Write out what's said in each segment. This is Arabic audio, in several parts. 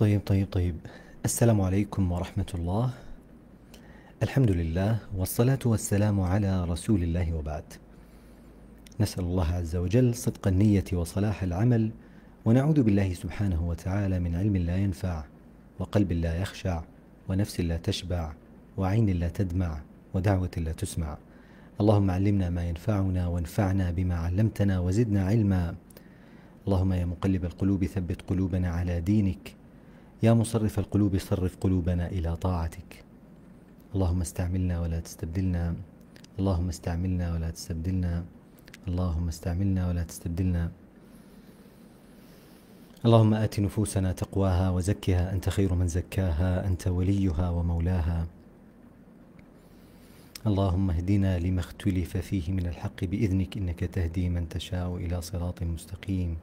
طيب طيب طيب السلام عليكم ورحمة الله الحمد لله والصلاة والسلام على رسول الله وبعد نسأل الله عز وجل صدق النية وصلاح العمل ونعوذ بالله سبحانه وتعالى من علم لا ينفع وقلب لا يخشع ونفس لا تشبع وعين لا تدمع ودعوة لا تسمع اللهم علمنا ما ينفعنا وانفعنا بما علمتنا وزدنا علما اللهم يا مقلب القلوب ثبت قلوبنا على دينك يا مصرف القلوب صرف قلوبنا إلى طاعتك اللهم استعملنا ولا تستبدلنا اللهم استعملنا ولا تستبدلنا اللهم استعملنا ولا تستبدلنا اللهم آت نفوسنا تقواها وزكها أنت خير من زكاها أنت وليها ومولاها اللهم اهدنا لما اختلف فيه من الحق بإذنك إنك تهدي من تشاء إلى صراط مستقيم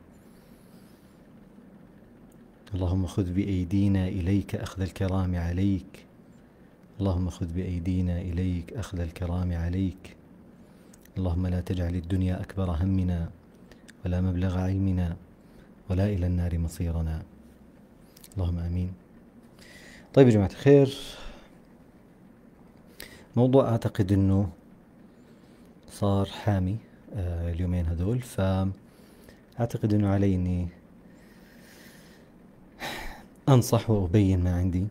اللهم خذ بأيدينا إليك أخذ الكرام عليك اللهم خذ بأيدينا إليك أخذ الكرام عليك اللهم لا تجعل الدنيا أكبر همنا ولا مبلغ علمنا ولا إلى النار مصيرنا اللهم آمين طيب يا جماعة الخير موضوع أعتقد أنه صار حامي آه، اليومين هذول فأعتقد أنه علي أني أنصح وأبين ما عندي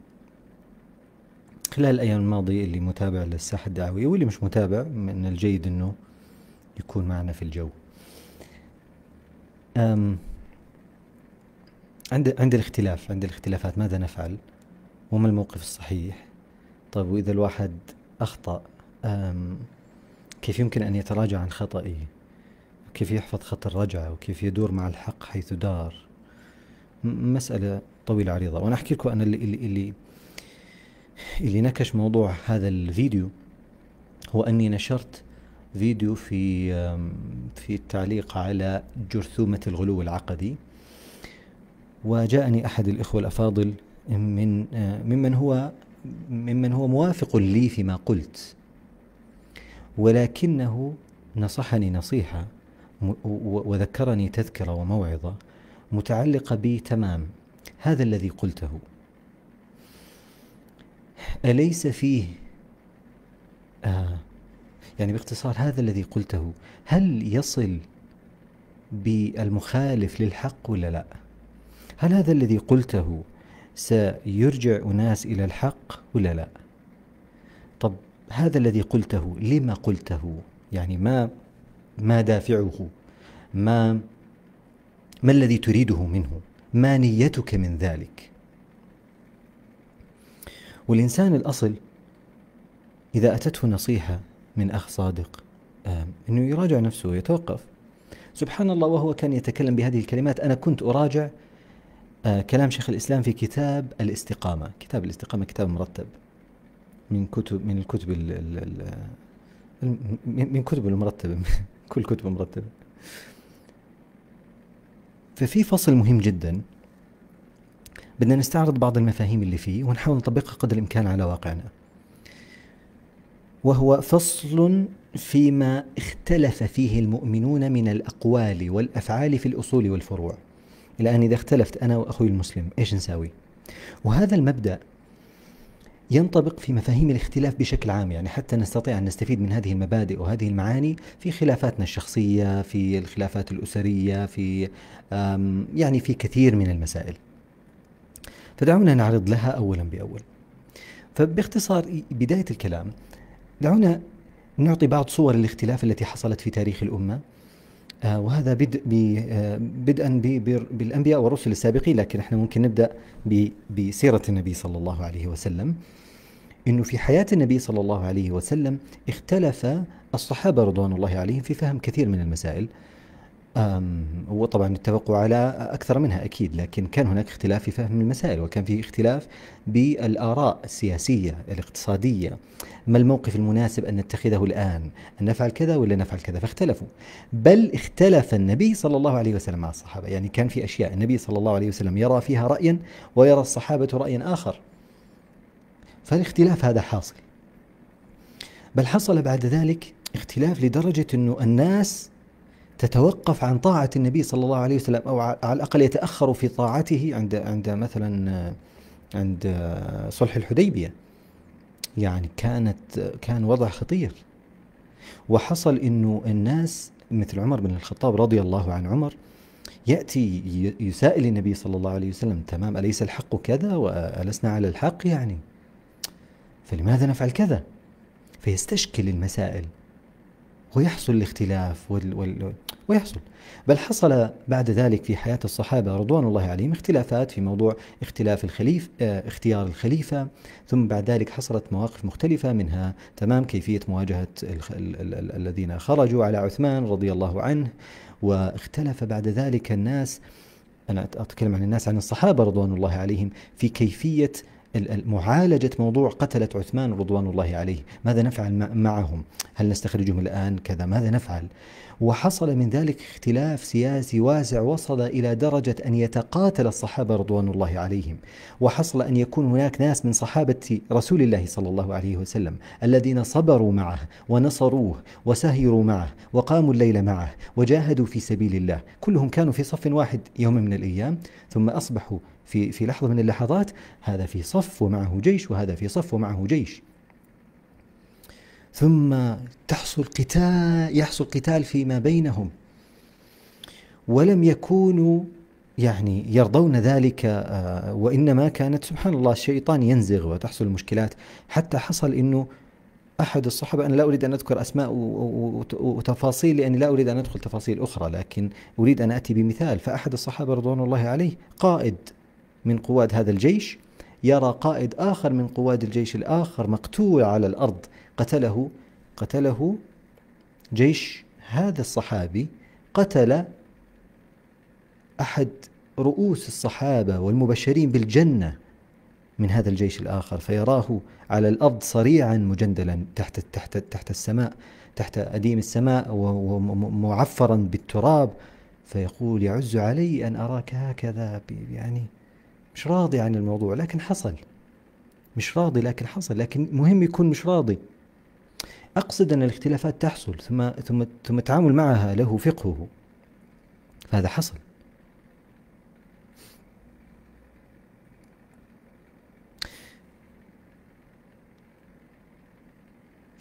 خلال الأيام الماضية اللي متابع للساحة الدعوية واللي مش متابع من الجيد أنه يكون معنا في الجو أم عند عند الاختلاف عند الاختلافات ماذا نفعل وما الموقف الصحيح طيب وإذا الواحد أخطأ أم كيف يمكن أن يتراجع عن خطئه وكيف يحفظ خط الرجعة وكيف يدور مع الحق حيث دار مساله طويله عريضه وانا احكي لكم انا اللي اللي اللي نكش موضوع هذا الفيديو هو اني نشرت فيديو في في التعليق على جرثومه الغلو العقدي وجاءني احد الاخوه الافاضل من ممن هو ممن هو موافق لي فيما قلت ولكنه نصحني نصيحه وذكرني تذكره وموعظه متعلقة بتمام هذا الذي قلته أليس فيه آه يعني باختصار هذا الذي قلته هل يصل بالمخالف للحق ولا لا هل هذا الذي قلته سيرجع أناس إلى الحق ولا لا طب هذا الذي قلته لما قلته يعني ما ما دافعه ما ما الذي تريده منه ما نيتك من ذلك والإنسان الأصل إذا أتته نصيحة من أخ صادق أنه يراجع نفسه ويتوقف سبحان الله وهو كان يتكلم بهذه الكلمات أنا كنت أراجع آه، كلام شيخ الإسلام في كتاب الاستقامة كتاب الاستقامة كتاب مرتب من كتب من الكتب الـ الـ الـ من كتب المرتبة كل كتب مرتبة ففي فصل مهم جدا بدنا نستعرض بعض المفاهيم اللي فيه ونحاول نطبقها قدر الإمكان على واقعنا وهو فصل فيما اختلف فيه المؤمنون من الأقوال والأفعال في الأصول والفروع الآن إذا اختلفت أنا وأخوي المسلم إيش نساوي؟ وهذا المبدأ ينطبق في مفاهيم الاختلاف بشكل عام يعني حتى نستطيع أن نستفيد من هذه المبادئ وهذه المعاني في خلافاتنا الشخصية في الخلافات الأسرية في يعني في كثير من المسائل فدعونا نعرض لها أولا بأول فباختصار بداية الكلام دعونا نعطي بعض صور الاختلاف التي حصلت في تاريخ الأمة آه، وهذا بدء آه، بدءا بالانبياء والرسل السابقين لكن احنا ممكن نبدا بسيره النبي صلى الله عليه وسلم أنه في حياة النبي صلى الله عليه وسلم اختلف الصحابة رضوان الله عليهم في فهم كثير من المسائل وطبعا اتفقوا على أكثر منها أكيد لكن كان هناك اختلاف في فهم المسائل وكان في اختلاف بالآراء السياسية الاقتصادية ما الموقف المناسب أن نتخذه الآن أن نفعل كذا ولا نفعل كذا فاختلفوا بل اختلف النبي صلى الله عليه وسلم مع الصحابة يعني كان في أشياء النبي صلى الله عليه وسلم يرى فيها رأيا ويرى الصحابة رأيا آخر فالاختلاف هذا حاصل بل حصل بعد ذلك اختلاف لدرجة أنه الناس تتوقف عن طاعة النبي صلى الله عليه وسلم أو على الأقل يتأخر في طاعته عند عند مثلا عند صلح الحديبية يعني كانت كان وضع خطير وحصل أنه الناس مثل عمر بن الخطاب رضي الله عن عمر يأتي يسائل النبي صلى الله عليه وسلم تمام أليس الحق كذا وألسنا على الحق يعني فلماذا نفعل كذا فيستشكل المسائل ويحصل الاختلاف وال وال ويحصل بل حصل بعد ذلك في حياة الصحابة رضوان الله عليهم اختلافات في موضوع اختلاف الخليف اه اختيار الخليفة ثم بعد ذلك حصلت مواقف مختلفة منها تمام كيفية مواجهة ال ال ال الذين خرجوا على عثمان رضي الله عنه واختلف بعد ذلك الناس أنا أتكلم عن الناس عن الصحابة رضوان الله عليهم في كيفية معالجة موضوع قتلة عثمان رضوان الله عليه ماذا نفعل معهم هل نستخرجهم الآن كذا ماذا نفعل وحصل من ذلك اختلاف سياسي واسع وصل إلى درجة أن يتقاتل الصحابة رضوان الله عليهم وحصل أن يكون هناك ناس من صحابة رسول الله صلى الله عليه وسلم الذين صبروا معه ونصروه وسهروا معه وقاموا الليل معه وجاهدوا في سبيل الله كلهم كانوا في صف واحد يوم من الأيام ثم أصبحوا في في لحظة من اللحظات هذا في صف ومعه جيش وهذا في صف ومعه جيش ثم تحصل قتال يحصل قتال فيما بينهم ولم يكونوا يعني يرضون ذلك آه، وإنما كانت سبحان الله الشيطان ينزغ وتحصل المشكلات حتى حصل أنه أحد الصحابة أنا لا أريد أن أذكر أسماء وتفاصيل لأني لا أريد أن أدخل تفاصيل أخرى لكن أريد أن أتي بمثال فأحد الصحابة رضوان الله عليه قائد من قواد هذا الجيش يرى قائد آخر من قواد الجيش الآخر مقتول على الأرض قتله قتله جيش هذا الصحابي قتل أحد رؤوس الصحابة والمبشرين بالجنة من هذا الجيش الآخر فيراه على الأرض صريعا مجندلا تحت تحت تحت السماء تحت أديم السماء ومعفرا بالتراب فيقول يعز علي أن أراك هكذا يعني مش راضي عن الموضوع لكن حصل مش راضي لكن حصل لكن مهم يكون مش راضي أقصد أن الاختلافات تحصل ثم ثم ثم التعامل معها له فقهه فهذا حصل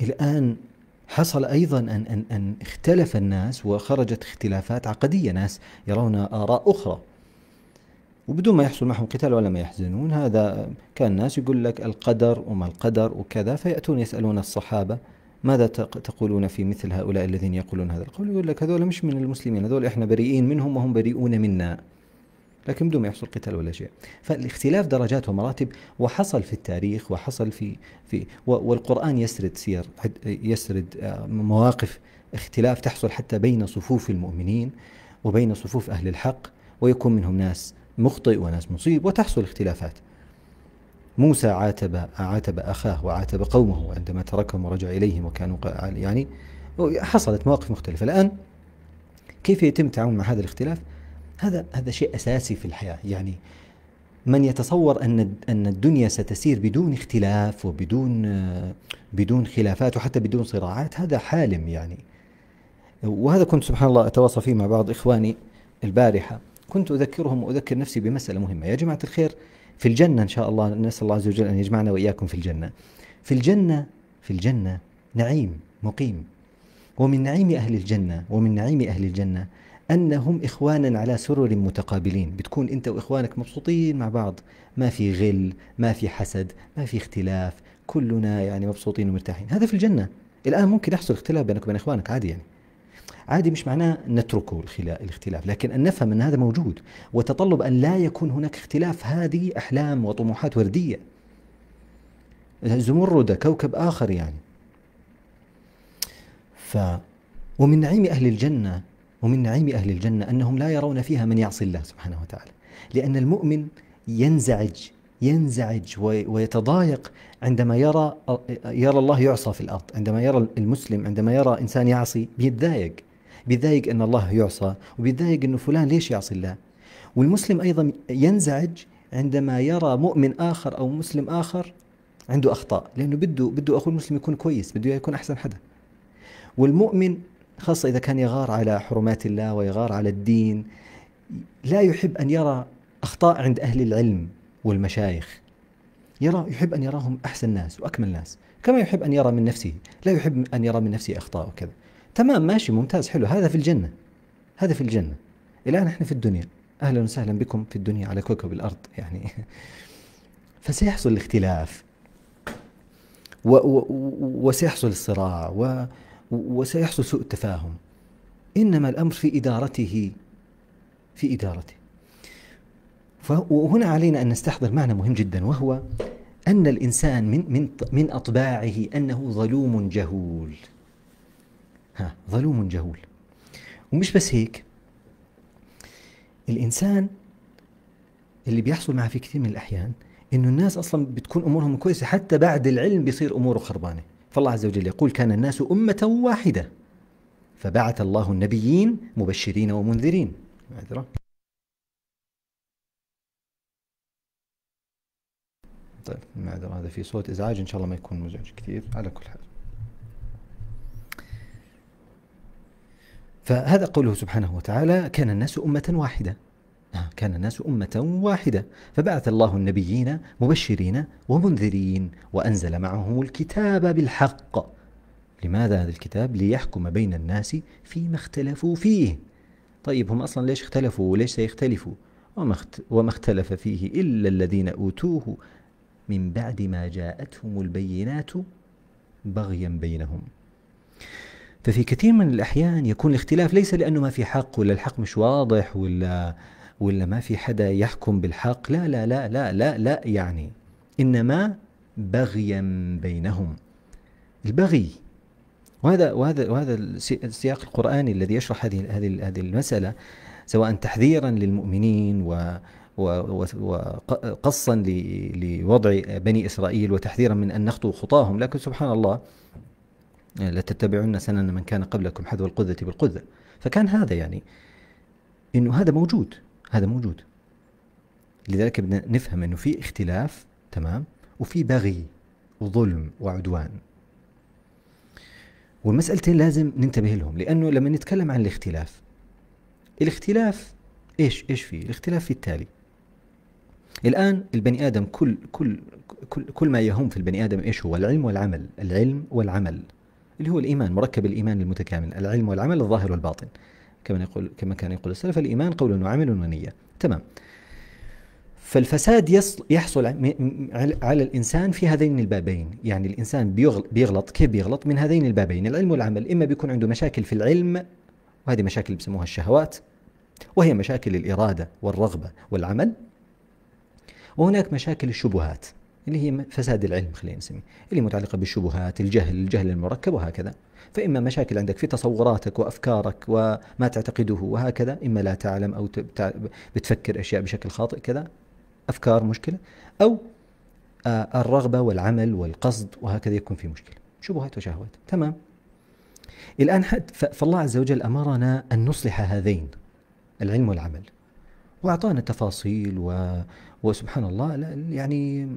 الآن حصل أيضا أن, أن, أن اختلف الناس وخرجت اختلافات عقدية ناس يرون آراء أخرى وبدون ما يحصل معهم قتال ولا ما يحزنون هذا كان الناس يقول لك القدر وما القدر وكذا فيأتون يسألون الصحابة ماذا تقولون في مثل هؤلاء الذين يقولون هذا القول يقول لك هذول مش من المسلمين هذول احنا بريئين منهم وهم بريئون منا لكن بدون ما يحصل قتال ولا شيء فالاختلاف درجات ومراتب وحصل في التاريخ وحصل في في والقرآن يسرد سير يسرد آه، مواقف اختلاف تحصل حتى بين صفوف المؤمنين وبين صفوف أهل الحق ويكون منهم ناس مخطئ وناس مصيب وتحصل اختلافات موسى عاتب عاتب اخاه وعاتب قومه عندما تركهم ورجع اليهم وكانوا يعني حصلت مواقف مختلفه الان كيف يتم التعامل مع هذا الاختلاف هذا هذا شيء اساسي في الحياه يعني من يتصور ان ان الدنيا ستسير بدون اختلاف وبدون بدون خلافات وحتى بدون صراعات هذا حالم يعني وهذا كنت سبحان الله اتواصى فيه مع بعض اخواني البارحه كنت اذكرهم واذكر نفسي بمساله مهمه يا جماعه الخير في الجنة إن شاء الله نسأل الله عز وجل أن يجمعنا وإياكم في الجنة في الجنة في الجنة نعيم مقيم ومن نعيم أهل الجنة ومن نعيم أهل الجنة أنهم إخوانا على سرر متقابلين بتكون أنت وإخوانك مبسوطين مع بعض ما في غل ما في حسد ما في اختلاف كلنا يعني مبسوطين ومرتاحين هذا في الجنة الآن ممكن يحصل اختلاف بينك وبين إخوانك عادي يعني عادي مش معناه نتركه الاختلاف لكن أن نفهم أن هذا موجود وتطلب أن لا يكون هناك اختلاف هذه أحلام وطموحات وردية زمردة كوكب آخر يعني ف ومن نعيم أهل الجنة ومن نعيم أهل الجنة أنهم لا يرون فيها من يعصي الله سبحانه وتعالى لأن المؤمن ينزعج ينزعج ويتضايق عندما يرى يرى الله يعصى في الارض، عندما يرى المسلم، عندما يرى انسان يعصي بيتضايق. بيتضايق ان الله يعصى وبيتضايق انه فلان ليش يعصي الله والمسلم ايضا ينزعج عندما يرى مؤمن اخر او مسلم اخر عنده اخطاء لانه بده بده اخوه المسلم يكون كويس بده يكون احسن حدا والمؤمن خاصة إذا كان يغار على حرمات الله ويغار على الدين لا يحب أن يرى أخطاء عند أهل العلم والمشايخ يرى يحب أن يراهم أحسن ناس وأكمل ناس كما يحب أن يرى من نفسه لا يحب أن يرى من نفسه أخطاء وكذا تمام ماشي ممتاز حلو هذا في الجنة هذا في الجنة الآن احنا في الدنيا أهلا وسهلا بكم في الدنيا على كوكب الأرض يعني فسيحصل الاختلاف و و وسيحصل الصراع و وسيحصل سوء التفاهم إنما الأمر في إدارته في إدارته وهنا علينا أن نستحضر معنى مهم جدا وهو أن الإنسان من من من أطباعه أنه ظلوم جهول ها ظلوم جهول ومش بس هيك الإنسان اللي بيحصل معه في كثير من الأحيان إنه الناس أصلا بتكون أمورهم كويسة حتى بعد العلم بيصير أموره خربانة فالله عز وجل يقول كان الناس أمة واحدة فبعث الله النبيين مبشرين ومنذرين معذرة طيب معذرة هذا في صوت إزعاج إن شاء الله ما يكون مزعج كثير على كل حال فهذا قوله سبحانه وتعالى كان الناس أمة واحدة نعم. آه، كان الناس أمة واحدة فبعث الله النبيين مبشرين ومنذرين وأنزل معهم الكتاب بالحق لماذا هذا الكتاب؟ ليحكم بين الناس فيما اختلفوا فيه طيب هم أصلا ليش اختلفوا وليش سيختلفوا وما اختلف فيه إلا الذين أوتوه من بعد ما جاءتهم البينات بغيا بينهم ففي كثير من الأحيان يكون الاختلاف ليس لأنه ما في حق ولا الحق مش واضح ولا ولا ما في حدا يحكم بالحق لا لا لا لا لا لا يعني إنما بغيا بينهم البغي وهذا وهذا وهذا السياق القرآني الذي يشرح هذه هذه هذه المسألة سواء تحذيرا للمؤمنين و وقصا لوضع بني اسرائيل وتحذيرا من ان نخطو خطاهم لكن سبحان الله لتتبعن سنن من كان قبلكم حذو القذة بالقذة فكان هذا يعني انه هذا موجود هذا موجود لذلك بدنا نفهم انه في اختلاف تمام وفي بغي وظلم وعدوان والمسألتين لازم ننتبه لهم لأنه لما نتكلم عن الاختلاف الاختلاف ايش ايش فيه؟ الاختلاف في التالي الآن البني آدم كل كل كل كل ما يهم في البني آدم ايش هو؟ العلم والعمل، العلم والعمل اللي هو الإيمان مركب الإيمان المتكامل العلم والعمل الظاهر والباطن كما يقول كما كان يقول السلف الإيمان قول وعمل ونية تمام فالفساد يحصل على الإنسان في هذين البابين يعني الإنسان بيغلط كيف بيغلط من هذين البابين العلم والعمل إما بيكون عنده مشاكل في العلم وهذه مشاكل بسموها الشهوات وهي مشاكل الإرادة والرغبة والعمل وهناك مشاكل الشبهات اللي هي فساد العلم خلينا نسميه اللي متعلقة بالشبهات الجهل الجهل المركب وهكذا فإما مشاكل عندك في تصوراتك وأفكارك وما تعتقده وهكذا إما لا تعلم أو بتفكر أشياء بشكل خاطئ كذا أفكار مشكلة أو آه، الرغبة والعمل والقصد وهكذا يكون في مشكلة شبهات وشهوات تمام الآن حد فالله عز وجل أمرنا أن نصلح هذين العلم والعمل وأعطانا تفاصيل و... وسبحان الله يعني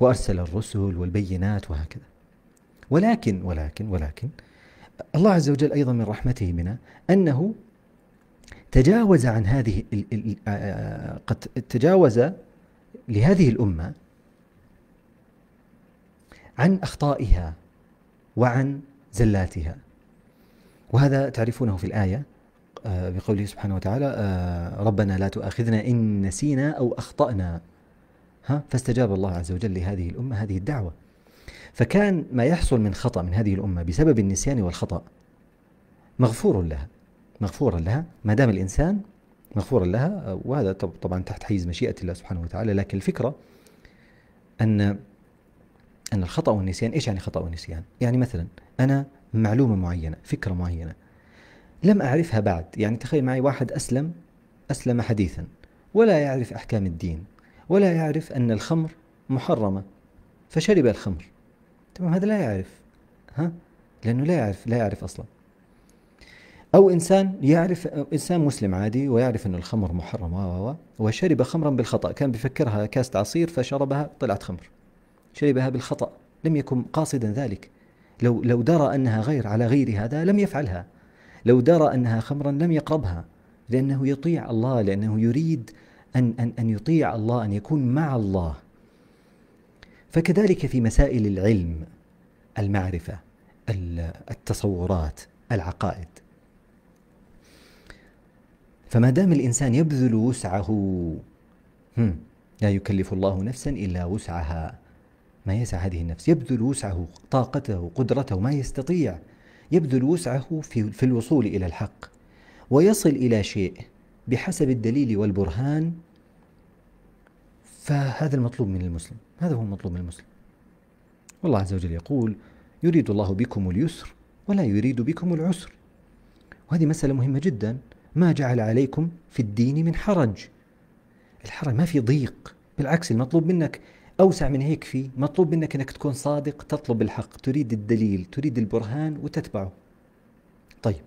وأرسل الرسل والبينات وهكذا ولكن ولكن ولكن الله عز وجل أيضا من رحمته بنا أنه تجاوز عن هذه قد تجاوز لهذه الأمة عن أخطائها وعن زلاتها وهذا تعرفونه في الآية آه، بقوله سبحانه وتعالى آه، ربنا لا تؤاخذنا إن نسينا أو أخطأنا ها فاستجاب الله عز وجل لهذه الأمة هذه الدعوة فكان ما يحصل من خطأ من هذه الأمة بسبب النسيان والخطأ مغفور لها مغفورا لها ما دام الإنسان مغفورا لها وهذا طبعا تحت حيز مشيئة الله سبحانه وتعالى لكن الفكرة أن أن الخطأ والنسيان إيش يعني خطأ والنسيان؟ يعني مثلا أنا معلومة معينة فكرة معينة لم أعرفها بعد يعني تخيل معي واحد أسلم أسلم حديثا ولا يعرف أحكام الدين ولا يعرف أن الخمر محرمة فشرب الخمر تمام هذا لا يعرف ها لأنه لا يعرف لا يعرف أصلا أو إنسان يعرف إنسان مسلم عادي ويعرف أن الخمر محرمة وشرب خمرا بالخطأ كان بيفكرها كاسة عصير فشربها طلعت خمر شربها بالخطأ لم يكن قاصدا ذلك لو لو درى أنها غير على غير هذا لم يفعلها لو درى أنها خمرا لم يقربها لأنه يطيع الله لأنه يريد أن, أن, أن يطيع الله أن يكون مع الله فكذلك في مسائل العلم المعرفة التصورات العقائد فما دام الإنسان يبذل وسعه لا يكلف الله نفسا إلا وسعها ما يسع هذه النفس يبذل وسعه طاقته قدرته ما يستطيع يبذل وسعه في, في الوصول إلى الحق ويصل إلى شيء بحسب الدليل والبرهان فهذا المطلوب من المسلم هذا هو المطلوب من المسلم والله عز وجل يقول يريد الله بكم اليسر ولا يريد بكم العسر وهذه مسألة مهمة جدا ما جعل عليكم في الدين من حرج الحرج ما في ضيق بالعكس المطلوب منك أوسع من هيك في مطلوب منك أنك تكون صادق تطلب الحق تريد الدليل تريد البرهان وتتبعه طيب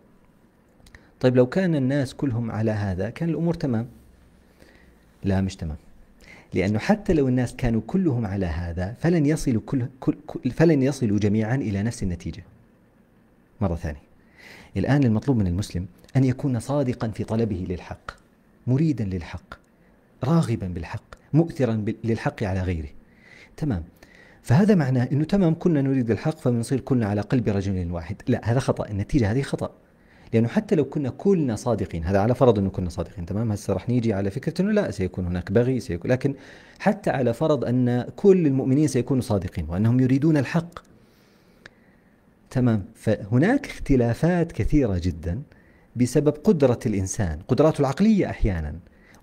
طيب لو كان الناس كلهم على هذا كان الأمور تمام لا مش تمام لأنه حتى لو الناس كانوا كلهم على هذا فلن يصلوا كل كل فلن يصلوا جميعا إلى نفس النتيجة. مرة ثانية. الآن المطلوب من المسلم أن يكون صادقا في طلبه للحق، مريدا للحق، راغبا بالحق، مؤثرا للحق على غيره. تمام. فهذا معناه انه تمام كنا نريد الحق فبنصير كنا على قلب رجل واحد، لا هذا خطأ، النتيجة هذه خطأ. لانه حتى لو كنا كلنا صادقين هذا على فرض انه كنا صادقين تمام هسه راح نيجي على فكره انه لا سيكون هناك بغي سيكون لكن حتى على فرض ان كل المؤمنين سيكونوا صادقين وانهم يريدون الحق تمام فهناك اختلافات كثيره جدا بسبب قدره الانسان قدراته العقليه احيانا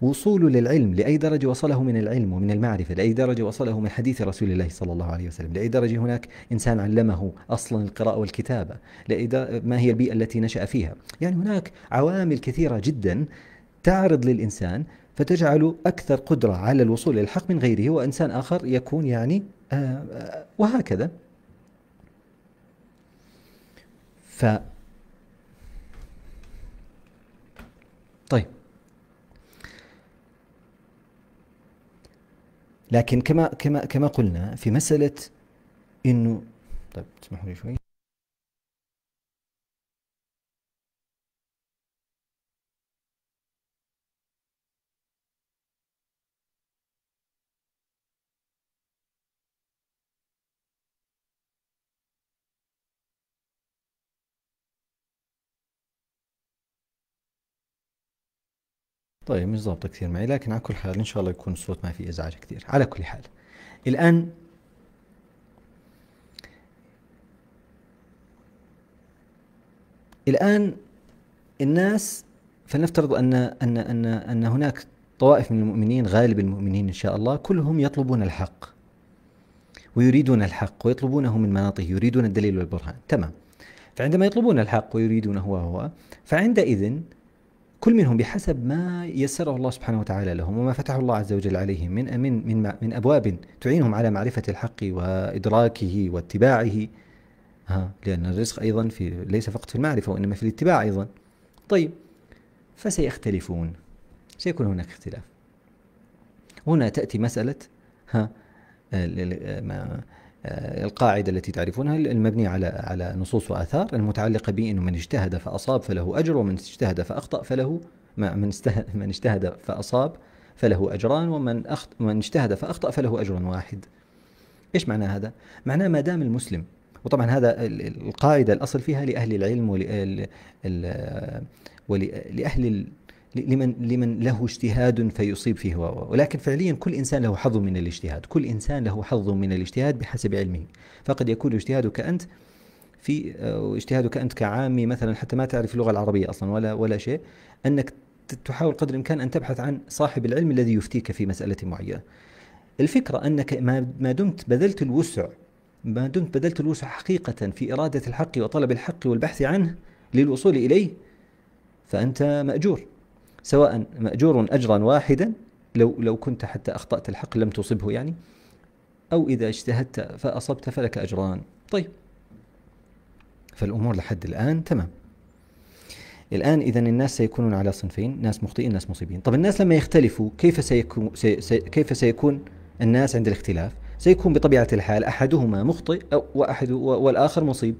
وصوله للعلم لأي درجة وصله من العلم ومن المعرفة لأي درجة وصله من حديث رسول الله صلى الله عليه وسلم لأي درجة هناك إنسان علمه أصلا القراءة والكتابة لأي ما هي البيئة التي نشأ فيها يعني هناك عوامل كثيرة جدا تعرض للإنسان فتجعله أكثر قدرة على الوصول إلى الحق من غيره وإنسان آخر يكون يعني آآ آه، آآ آه، وهكذا ف لكن كما كما كما قلنا في مساله انه طيب تسمحوا لي شوي طيب مش ضابطه كثير معي لكن على كل حال ان شاء الله يكون الصوت ما في ازعاج كثير على كل حال الان الان الناس فلنفترض ان ان ان ان هناك طوائف من المؤمنين غالب المؤمنين ان شاء الله كلهم يطلبون الحق ويريدون الحق ويطلبونه من مناطه يريدون الدليل والبرهان تمام فعندما يطلبون الحق ويريدونه وهو فعندئذ كل منهم بحسب ما يسره الله سبحانه وتعالى لهم وما فتحه الله عز وجل عليهم من من من, من ابواب تعينهم على معرفه الحق وادراكه واتباعه ها لان الرزق ايضا في ليس فقط في المعرفه وانما في الاتباع ايضا طيب فسيختلفون سيكون هناك اختلاف هنا تاتي مساله ها آه، آه، آه، القاعدة التي تعرفونها المبنية على على نصوص وآثار المتعلقة بأنه من اجتهد فأصاب فله أجر ومن اجتهد فأخطأ فله من من اجتهد فأصاب فله أجران ومن أخط من اجتهد فأخطأ فله أجر واحد إيش معنى هذا؟ معناه ما دام المسلم وطبعا هذا القاعدة الأصل فيها لأهل العلم ولأهل ولأهل لمن لمن له اجتهاد فيصيب فيه و ولكن فعليا كل انسان له حظ من الاجتهاد، كل انسان له حظ من الاجتهاد بحسب علمه، فقد يكون اجتهادك انت في آه، اجتهادك انت كعامي مثلا حتى ما تعرف اللغه العربيه اصلا ولا ولا شيء، انك تحاول قدر الامكان ان تبحث عن صاحب العلم الذي يفتيك في مساله معينه. الفكره انك ما دمت بذلت الوسع ما دمت بذلت الوسع حقيقه في اراده الحق وطلب الحق والبحث عنه للوصول اليه فانت ماجور سواء مأجور أجرا واحدا لو لو كنت حتى أخطأت الحق لم تصبه يعني أو إذا اجتهدت فأصبت فلك أجران طيب فالأمور لحد الآن تمام الآن إذا الناس سيكونون على صنفين ناس مخطئين ناس مصيبين طب الناس لما يختلفوا كيف سيكون, سي سي كيف سيكون الناس عند الاختلاف سيكون بطبيعة الحال أحدهما مخطئ أو وأحد والآخر مصيب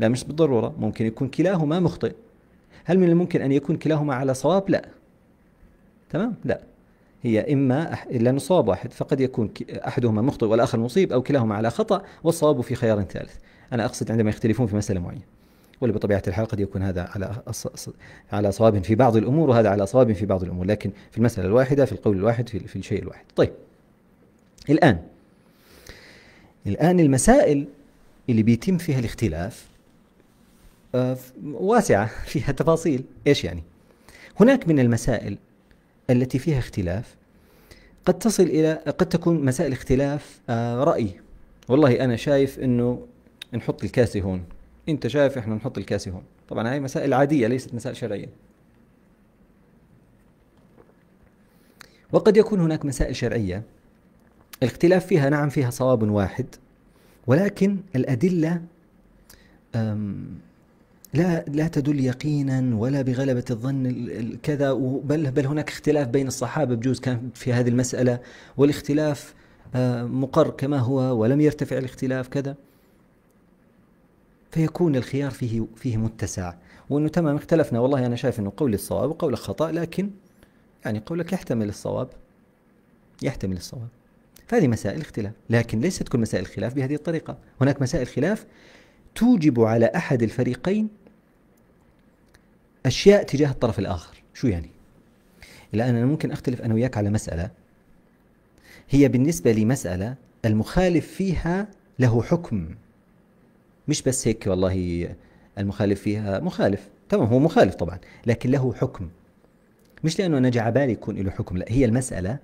لا مش بالضرورة ممكن يكون كلاهما مخطئ هل من الممكن أن يكون كلاهما على صواب؟ لا تمام؟ لا هي إما إلا نصاب واحد فقد يكون أحدهما مخطئ والآخر مصيب أو كلاهما على خطأ والصواب في خيار ثالث أنا أقصد عندما يختلفون في مسألة معينة ولا بطبيعة الحال قد يكون هذا على على صواب في بعض الأمور وهذا على صواب في بعض الأمور لكن في المسألة الواحدة في القول الواحد في, في الشيء الواحد طيب الآن الآن المسائل اللي بيتم فيها الاختلاف آه، واسعة فيها تفاصيل إيش يعني هناك من المسائل التي فيها اختلاف قد تصل إلى قد تكون مسائل اختلاف آه، رأي والله أنا شايف أنه نحط الكاسة هون أنت شايف إحنا نحط الكاسة هون طبعا هذه مسائل عادية ليست مسائل شرعية وقد يكون هناك مسائل شرعية الاختلاف فيها نعم فيها صواب واحد ولكن الأدلة لا لا تدل يقينا ولا بغلبة الظن كذا بل بل هناك اختلاف بين الصحابة بجوز كان في هذه المسألة والاختلاف آه, مقر كما هو ولم يرتفع الاختلاف كذا فيكون الخيار فيه فيه متسع وانه تمام اختلفنا والله انا شايف انه قولي الصواب وقولك خطا لكن يعني قولك يحتمل الصواب يحتمل الصواب فهذه مسائل اختلاف لكن ليست كل مسائل الخلاف بهذه الطريقه هناك مسائل خلاف توجب على احد الفريقين اشياء تجاه الطرف الاخر شو يعني الان انا ممكن اختلف انا وياك على مساله هي بالنسبه لي مساله المخالف فيها له حكم مش بس هيك والله المخالف فيها مخالف تمام هو مخالف طبعا لكن له حكم مش لانه انا جعبالي بالي يكون له حكم لا هي المساله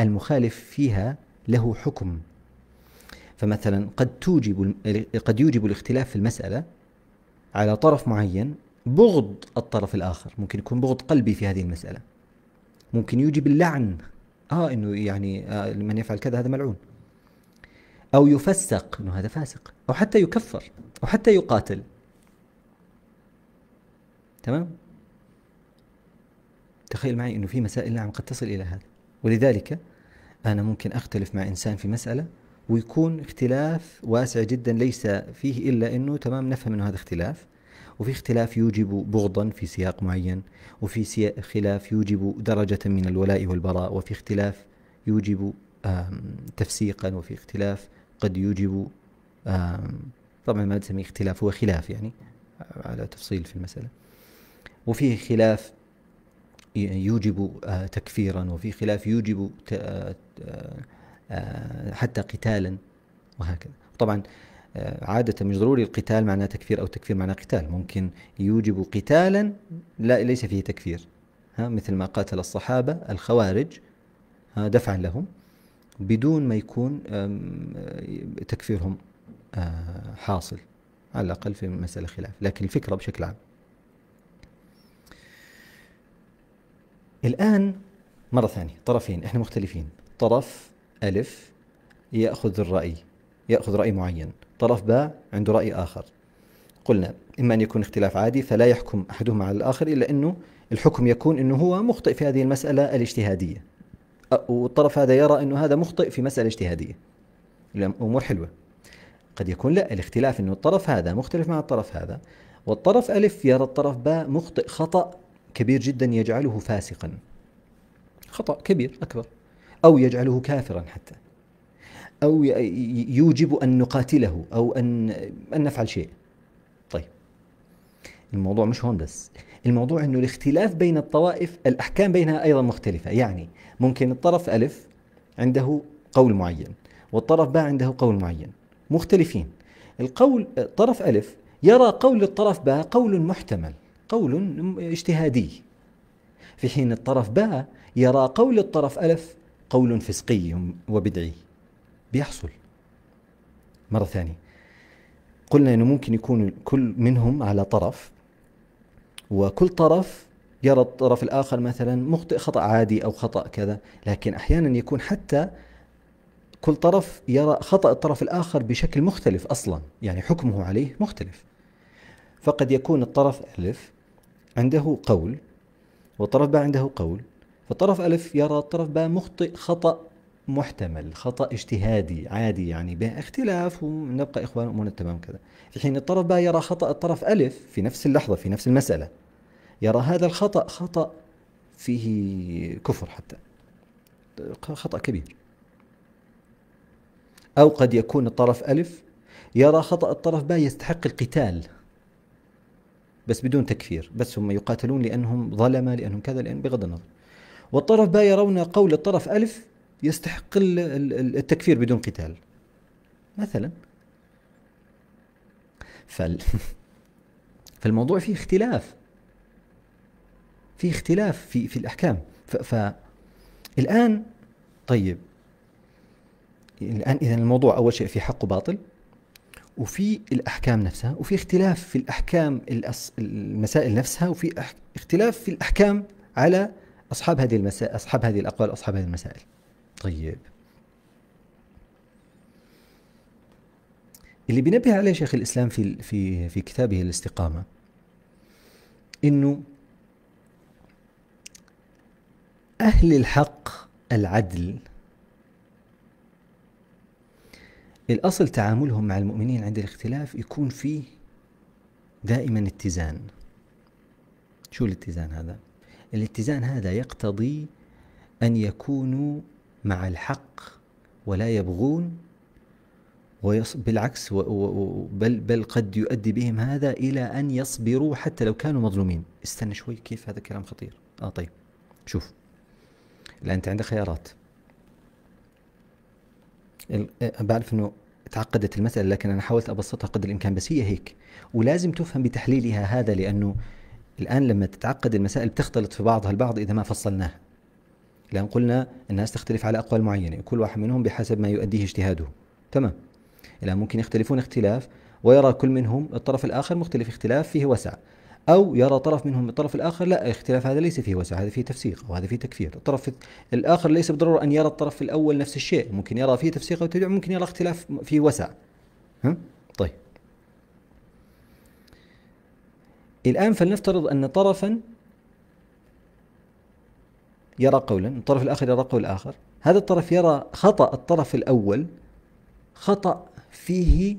المخالف فيها له حكم فمثلا قد توجب قد يوجب الاختلاف في المساله على طرف معين بغض الطرف الآخر ممكن يكون بغض قلبي في هذه المسألة ممكن يوجب اللعن آه إنه يعني آه من يفعل كذا هذا ملعون أو يفسق إنه هذا فاسق أو حتى يكفر أو حتى يقاتل تمام تخيل معي إنه في مسائل نعم قد تصل إلى هذا ولذلك أنا ممكن أختلف مع إنسان في مسألة ويكون اختلاف واسع جدا ليس فيه إلا أنه تمام نفهم أنه هذا اختلاف وفي اختلاف يوجب بغضا في سياق معين وفي خلاف يوجب درجة من الولاء والبراء وفي اختلاف يوجب تفسيقا وفي اختلاف قد يوجب طبعا ما تسميه اختلاف هو خلاف يعني على تفصيل في المسألة وفيه خلاف يوجب آه، تكفيرا وفي خلاف يوجب آه، آه، حتى قتالا وهكذا طبعا آه، عادة مش ضروري القتال معناه تكفير أو تكفير معناه قتال ممكن يوجب قتالا لا ليس فيه تكفير ها مثل ما قاتل الصحابة الخوارج ها دفعا لهم بدون ما يكون آه، تكفيرهم آه، حاصل على الأقل في مسألة خلاف لكن الفكرة بشكل عام الآن مرة ثانية طرفين احنا مختلفين طرف ألف يأخذ الرأي يأخذ رأي معين طرف باء عنده رأي آخر قلنا إما أن يكون اختلاف عادي فلا يحكم أحدهما على الآخر إلا أنه الحكم يكون أنه هو مخطئ في هذه المسألة الاجتهادية والطرف هذا يرى أنه هذا مخطئ في مسألة اجتهادية الأمور حلوة قد يكون لا الاختلاف أنه الطرف هذا مختلف مع الطرف هذا والطرف ألف يرى الطرف باء مخطئ خطأ كبير جدا يجعله فاسقا خطأ كبير أكبر أو يجعله كافرا حتى أو يوجب أن نقاتله أو أن أن نفعل شيء طيب الموضوع مش هون بس الموضوع أنه الاختلاف بين الطوائف الأحكام بينها أيضا مختلفة يعني ممكن الطرف ألف عنده قول معين والطرف باء عنده قول معين مختلفين القول طرف ألف يرى قول الطرف باء قول محتمل قول اجتهادي في حين الطرف باء يرى قول الطرف ألف قول فسقي وبدعي بيحصل مرة ثانية قلنا أنه ممكن يكون كل منهم على طرف وكل طرف يرى الطرف الآخر مثلا مخطئ خطأ عادي أو خطأ كذا لكن أحيانا يكون حتى كل طرف يرى خطأ الطرف الآخر بشكل مختلف أصلا يعني حكمه عليه مختلف فقد يكون الطرف ألف عنده قول والطرف باء عنده قول فالطرف ألف يرى الطرف باء مخطئ خطأ محتمل خطا اجتهادي عادي يعني باختلاف ونبقى اخوان امورنا تمام كذا في حين الطرف باء يرى خطا الطرف الف في نفس اللحظه في نفس المساله يرى هذا الخطا خطا فيه كفر حتى خطا كبير او قد يكون الطرف الف يرى خطا الطرف باء يستحق القتال بس بدون تكفير بس هم يقاتلون لانهم ظلمه لانهم كذا لان بغض النظر والطرف باء يرون قول الطرف ألف يستحق التكفير بدون قتال مثلا فال فالموضوع فيه اختلاف فيه اختلاف في في الاحكام فالان طيب الان اذا الموضوع اول شيء في حق وباطل وفي الاحكام نفسها وفي اختلاف في الاحكام المسائل نفسها وفي اختلاف في الاحكام على اصحاب هذه المسائل اصحاب هذه الاقوال اصحاب هذه المسائل طيب اللي بينبه عليه شيخ الاسلام في في في كتابه الاستقامه انه اهل الحق العدل الاصل تعاملهم مع المؤمنين عند الاختلاف يكون فيه دائما اتزان شو الاتزان هذا الاتزان هذا يقتضي ان يكونوا مع الحق ولا يبغون بالعكس بل, بل قد يؤدي بهم هذا إلى أن يصبروا حتى لو كانوا مظلومين استنى شوي كيف هذا كلام خطير آه طيب شوف الآن أنت عندك خيارات بعرف أنه تعقدت المسألة لكن أنا حاولت أبسطها قدر الإمكان بس هي هيك ولازم تفهم بتحليلها هذا لأنه الآن لما تتعقد المسائل بتختلط في بعضها البعض إذا ما فصلناها لأن قلنا الناس تختلف على أقوال معينة كل واحد منهم بحسب ما يؤديه اجتهاده تمام الآن ممكن يختلفون اختلاف ويرى كل منهم الطرف الآخر مختلف اختلاف فيه وسع أو يرى طرف منهم الطرف الآخر لا اختلاف هذا ليس فيه وسع هذا فيه تفسيق وهذا فيه تكفير الطرف الآخر ليس بالضرورة أن يرى الطرف الأول نفس الشيء ممكن يرى فيه تفسيق وتبدع ممكن يرى اختلاف فيه وسع ها؟ طيب الآن فلنفترض أن طرفا يرى قولا الطرف الآخر يرى قول آخر هذا الطرف يرى خطأ الطرف الأول خطأ فيه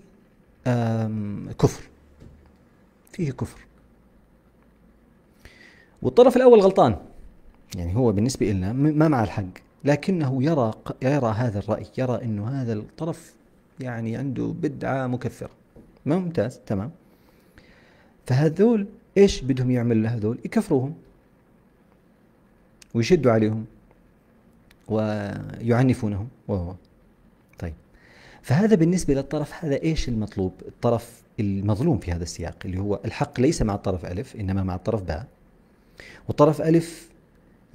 كفر فيه كفر والطرف الأول غلطان يعني هو بالنسبة لنا ما مع الحق لكنه يرى يرى هذا الرأي يرى أنه هذا الطرف يعني عنده بدعة مكفرة ممتاز تمام فهذول ايش بدهم يعمل لهذول يكفروهم ويشدوا عليهم ويعنفونهم وهو طيب فهذا بالنسبة للطرف هذا إيش المطلوب الطرف المظلوم في هذا السياق اللي هو الحق ليس مع الطرف ألف إنما مع الطرف باء وطرف ألف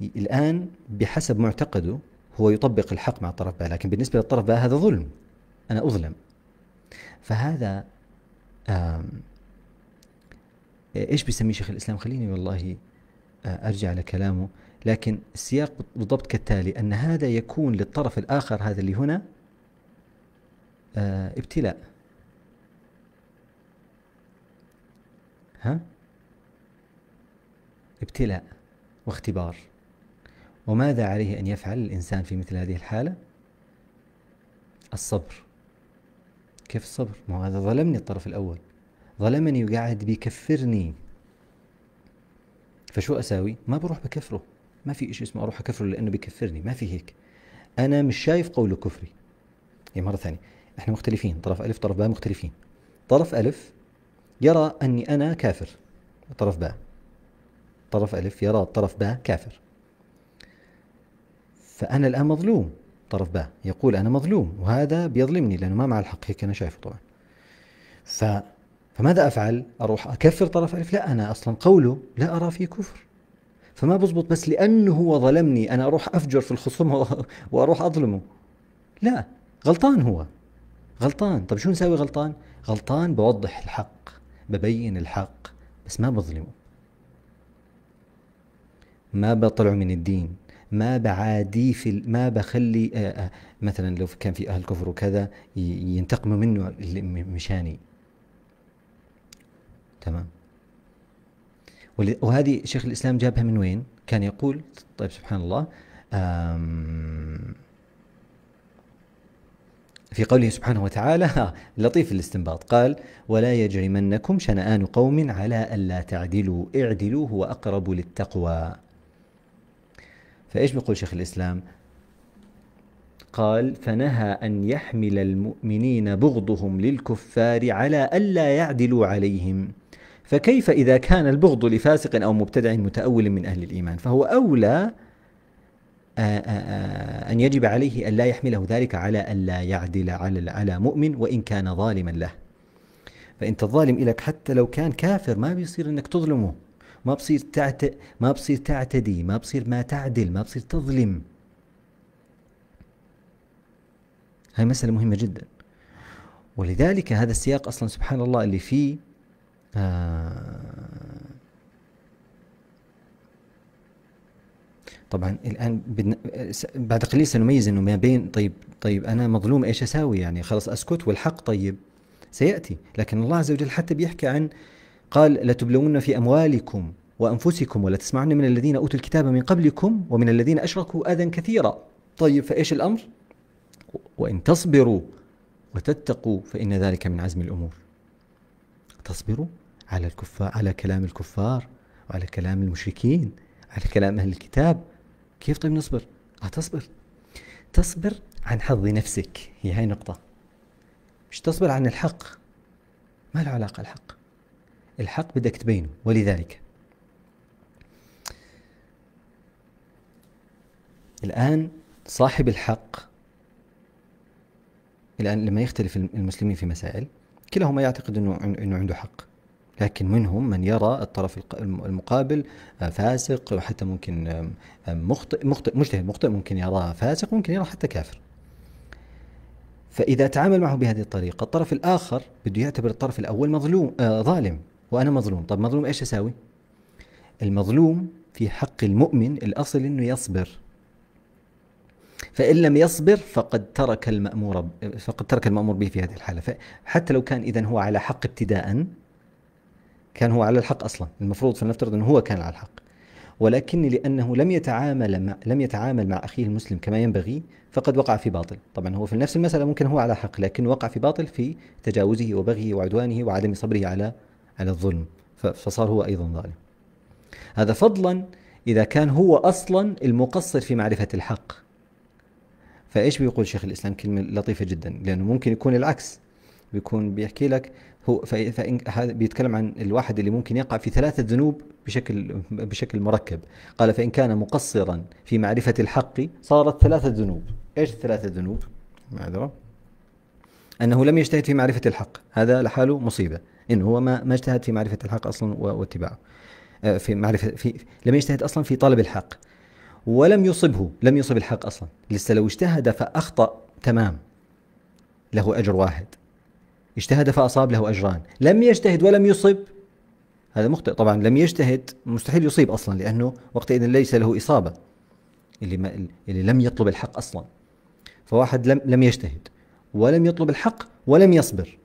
الآن بحسب معتقده هو يطبق الحق مع الطرف باء لكن بالنسبة للطرف باء هذا ظلم أنا أظلم فهذا إيش بيسميه شيخ الإسلام خليني والله آه، أرجع لكلامه لكن السياق بالضبط كالتالي أن هذا يكون للطرف الآخر هذا اللي هنا آه ابتلاء ها ابتلاء واختبار وماذا عليه أن يفعل الإنسان في مثل هذه الحالة الصبر كيف الصبر ما هذا ظلمني الطرف الأول ظلمني وقاعد بيكفرني فشو أساوي ما بروح بكفره ما في شيء اسمه اروح اكفره لانه بيكفرني ما في هيك انا مش شايف قوله كفري هي إيه، مره ثانيه احنا مختلفين طرف الف طرف باء مختلفين طرف الف يرى اني انا كافر طرف باء طرف الف يرى طرف باء كافر فانا الان مظلوم طرف باء يقول انا مظلوم وهذا بيظلمني لانه ما مع الحق هيك انا شايفه طبعا ف فماذا افعل اروح اكفر طرف الف لا انا اصلا قوله لا ارى فيه كفر فما بزبط بس لانه هو ظلمني انا اروح افجر في الخصومه واروح اظلمه لا غلطان هو غلطان طب شو نساوي غلطان غلطان بوضح الحق ببين الحق بس ما بظلمه ما بطلعه من الدين ما بعاديه في ما بخلي مثلا لو كان في اهل كفر وكذا ينتقموا منه مشاني تمام وهذه شيخ الإسلام جابها من وين كان يقول طيب سبحان الله في قوله سبحانه وتعالى لطيف الاستنباط قال ولا يجرمنكم شنآن قوم على ألا تعدلوا اعدلوا هو أقرب للتقوى فإيش بيقول شيخ الإسلام قال فنهى أن يحمل المؤمنين بغضهم للكفار على ألا يعدلوا عليهم فكيف إذا كان البغض لفاسق أو مبتدع متأول من أهل الإيمان فهو أولى آه، آه، آه، أن يجب عليه أن لا يحمله ذلك على أن لا يعدل على على مؤمن وإن كان ظالما له فأنت الظالم إليك حتى لو كان كافر ما بيصير أنك تظلمه ما بصير تعت ما بصير تعتدي ما بصير ما تعدل ما بصير تظلم هاي مسألة مهمة جدا ولذلك هذا السياق أصلا سبحان الله اللي فيه آه. طبعا الان بعد قليل سنميز انه ما بين طيب طيب انا مظلوم ايش اساوي يعني خلص اسكت والحق طيب سياتي لكن الله عز وجل حتى بيحكي عن قال لتبلون في اموالكم وانفسكم ولا تسمعن من الذين اوتوا الكتاب من قبلكم ومن الذين اشركوا اذى كثيرا طيب فايش الامر وان تصبروا وتتقوا فان ذلك من عزم الامور تصبروا على الكفار على كلام الكفار وعلى كلام المشركين على كلام أهل الكتاب كيف طيب نصبر؟ هتصبر آه، تصبر عن حظ نفسك هي هاي نقطة مش تصبر عن الحق ما له علاقة الحق الحق بدك تبينه ولذلك الآن صاحب الحق الآن لما يختلف المسلمين في مسائل كلاهما يعتقد أنه أنه عنده حق لكن منهم من يرى الطرف المقابل آه، فاسق وحتى ممكن مخطئ مخطئ مجتهد مخطئ ممكن يراه فاسق ممكن يراه حتى كافر فإذا تعامل معه بهذه الطريقة الطرف الآخر بده يعتبر الطرف الأول مظلوم آه ظالم وأنا مظلوم طب مظلوم إيش أساوي المظلوم في حق المؤمن الأصل أنه يصبر فإن لم يصبر فقد ترك المأمور فقد ترك المأمور به في هذه الحالة حتى لو كان إذا هو على حق ابتداءً كان هو على الحق اصلا المفروض فلنفترض انه هو كان على الحق ولكن لانه لم يتعامل مع لم يتعامل مع اخيه المسلم كما ينبغي فقد وقع في باطل طبعا هو في نفس المساله ممكن هو على حق لكن وقع في باطل في تجاوزه وبغيه وعدوانه وعدم صبره على على الظلم فصار هو ايضا ظالم هذا فضلا اذا كان هو اصلا المقصر في معرفه الحق فايش بيقول شيخ الاسلام كلمه لطيفه جدا لانه ممكن يكون العكس بيكون بيحكي لك هو فإن هذا بيتكلم عن الواحد اللي ممكن يقع في ثلاثة ذنوب بشكل بشكل مركب قال فإن كان مقصرا في معرفة الحق صارت ثلاثة ذنوب إيش الثلاثة ذنوب معذرة أنه لم يجتهد في معرفة الحق هذا لحاله مصيبة إنه هو ما ما اجتهد في معرفة الحق أصلا واتباعه آه، في معرفة في لم يجتهد أصلا في طلب الحق ولم يصبه لم يصب الحق أصلا لسه لو اجتهد فأخطأ تمام له أجر واحد اجتهد فأصاب له أجران لم يجتهد ولم يصب هذا مخطئ طبعا لم يجتهد مستحيل يصيب أصلا لأنه وقتئذ ليس له إصابة اللي, ما اللي لم يطلب الحق أصلا فواحد لم, لم يجتهد ولم يطلب الحق ولم يصبر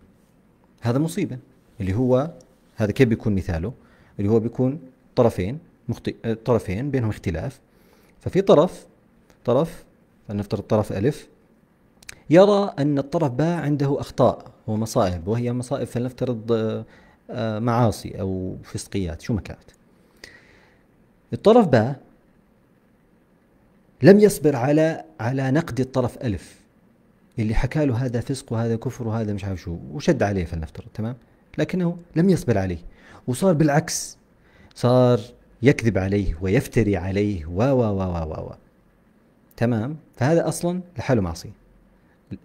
هذا مصيبة اللي هو هذا كيف بيكون مثاله اللي هو بيكون طرفين مخطئ طرفين بينهم اختلاف ففي طرف طرف فلنفترض طرف ألف يرى أن الطرف باء عنده أخطاء ومصائب وهي مصائب فلنفترض آه، آه، معاصي أو فسقيات شو ما كانت الطرف باء لم يصبر على على نقد الطرف ألف اللي حكى له هذا فسق وهذا كفر وهذا مش عارف شو وشد عليه فلنفترض تمام لكنه لم يصبر عليه وصار بالعكس صار يكذب عليه ويفتري عليه و و و و, و. تمام فهذا اصلا لحاله معصيه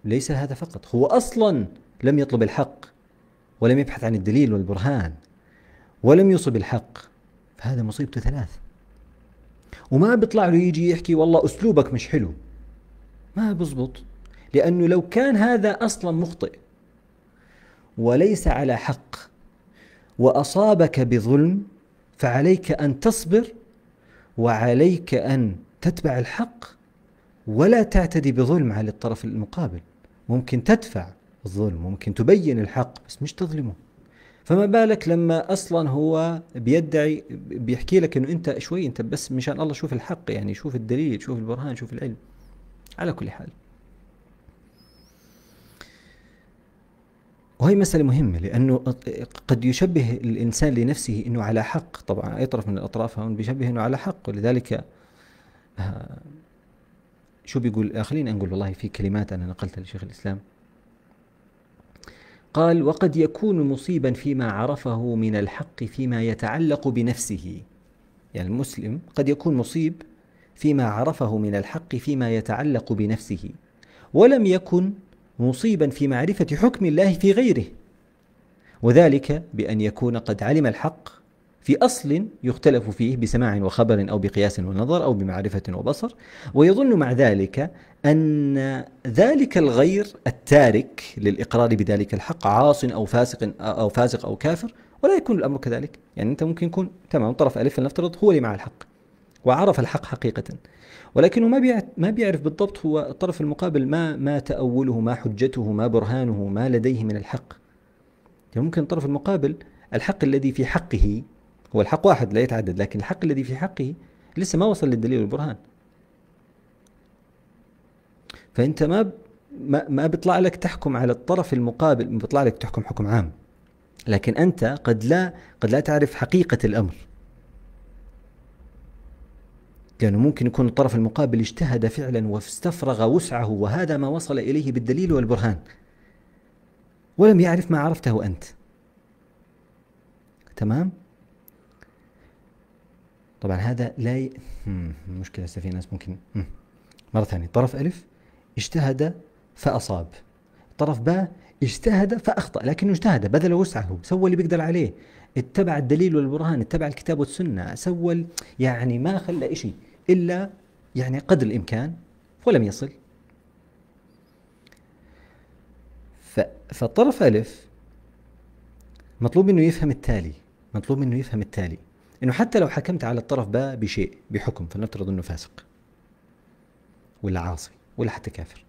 ليس هذا فقط هو اصلا لم يطلب الحق ولم يبحث عن الدليل والبرهان ولم يصب الحق فهذا مصيبته ثلاث وما بيطلع له يجي يحكي والله اسلوبك مش حلو ما بزبط لانه لو كان هذا اصلا مخطئ وليس على حق واصابك بظلم فعليك ان تصبر وعليك ان تتبع الحق ولا تعتدي بظلم على الطرف المقابل ممكن تدفع الظلم وممكن تبين الحق بس مش تظلمه فما بالك لما اصلا هو بيدعي بيحكي لك انه انت شوي انت بس مشان الله شوف الحق يعني شوف الدليل شوف البرهان شوف العلم على كل حال وهي مسألة مهمة لأنه قد يشبه الإنسان لنفسه أنه على حق طبعا أي طرف من الأطراف هون بيشبه أنه على حق ولذلك آه، شو بيقول آخرين آه، أقول والله في كلمات أنا نقلتها لشيخ الإسلام قال وقد يكون مصيبا فيما عرفه من الحق فيما يتعلق بنفسه يعني المسلم قد يكون مصيب فيما عرفه من الحق فيما يتعلق بنفسه ولم يكن مصيبا في معرفه حكم الله في غيره وذلك بان يكون قد علم الحق في أصل يختلف فيه بسماع وخبر أو بقياس ونظر أو بمعرفة وبصر ويظن مع ذلك أن ذلك الغير التارك للإقرار بذلك الحق عاص أو فاسق أو فاسق أو كافر ولا يكون الأمر كذلك يعني أنت ممكن يكون تمام طرف ألف لنفترض هو اللي مع الحق وعرف الحق حقيقة ولكنه ما ما بيعرف بالضبط هو الطرف المقابل ما ما تأوله ما حجته ما برهانه ما لديه من الحق يعني ممكن الطرف المقابل الحق الذي في حقه هو الحق واحد لا يتعدد لكن الحق الذي في حقه لسه ما وصل للدليل والبرهان فانت ما ما, ما بيطلع لك تحكم على الطرف المقابل بيطلع لك تحكم حكم عام لكن انت قد لا قد لا تعرف حقيقه الامر لأنه يعني ممكن يكون الطرف المقابل اجتهد فعلا واستفرغ وسعه وهذا ما وصل إليه بالدليل والبرهان ولم يعرف ما عرفته أنت تمام طبعا هذا لا ي... مشكلة هسه في ناس ممكن مرة ثانية طرف ألف اجتهد فأصاب طرف باء اجتهد فأخطأ لكنه اجتهد بذل وسعه سوى اللي بيقدر عليه اتبع الدليل والبرهان اتبع الكتاب والسنة سوى يعني ما خلى شيء إلا يعني قدر الإمكان ولم يصل ف... فطرف ألف مطلوب منه يفهم التالي مطلوب منه يفهم التالي انه حتى لو حكمت على الطرف باء بشيء بحكم فلنفترض انه فاسق ولا عاصي ولا حتى كافر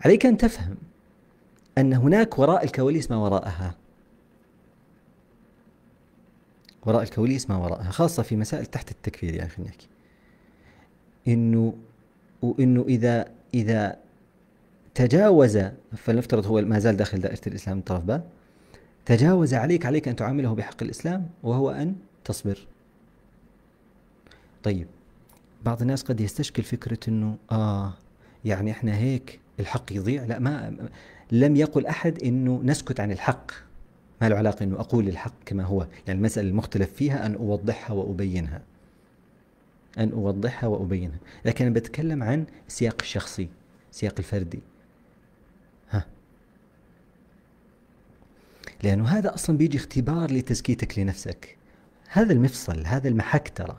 عليك ان تفهم ان هناك وراء الكواليس ما وراءها وراء الكواليس ما وراءها خاصة في مسائل تحت التكفير يعني خلينا نحكي انه وانه اذا اذا تجاوز فلنفترض هو ما زال داخل دائرة الاسلام من طرف باء تجاوز عليك عليك أن تعامله بحق الإسلام وهو أن تصبر طيب بعض الناس قد يستشكل فكرة أنه آه يعني إحنا هيك الحق يضيع لا ما لم يقل أحد أنه نسكت عن الحق ما له علاقة أنه أقول الحق كما هو يعني المسألة المختلف فيها أن أوضحها وأبينها أن أوضحها وأبينها لكن أنا بتكلم عن السياق الشخصي السياق الفردي لأنه هذا أصلا بيجي اختبار لتزكيتك لنفسك هذا المفصل هذا المحك ترى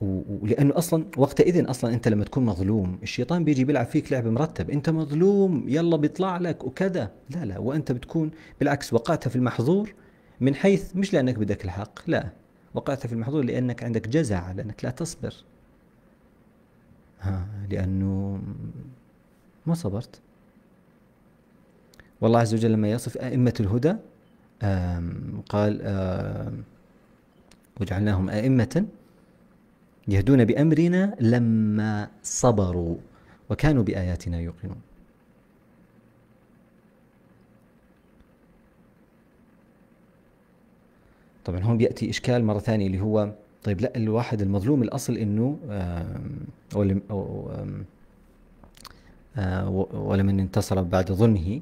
ولانه اصلا وقتئذ اصلا انت لما تكون مظلوم الشيطان بيجي بيلعب فيك لعب مرتب انت مظلوم يلا بيطلع لك وكذا لا لا وانت بتكون بالعكس وقعت في المحظور من حيث مش لانك بدك الحق لا وقعت في المحظور لانك عندك جزع لانك لا تصبر ها لانه ما صبرت والله عز وجل لما يصف أئمة الهدى قال وجعلناهم أئمة يهدون بأمرنا لما صبروا وكانوا بآياتنا يوقنون طبعا هون بيأتي إشكال مرة ثانية اللي هو طيب لا الواحد المظلوم الأصل إنه آه، ولمن انتصر بعد ظلمه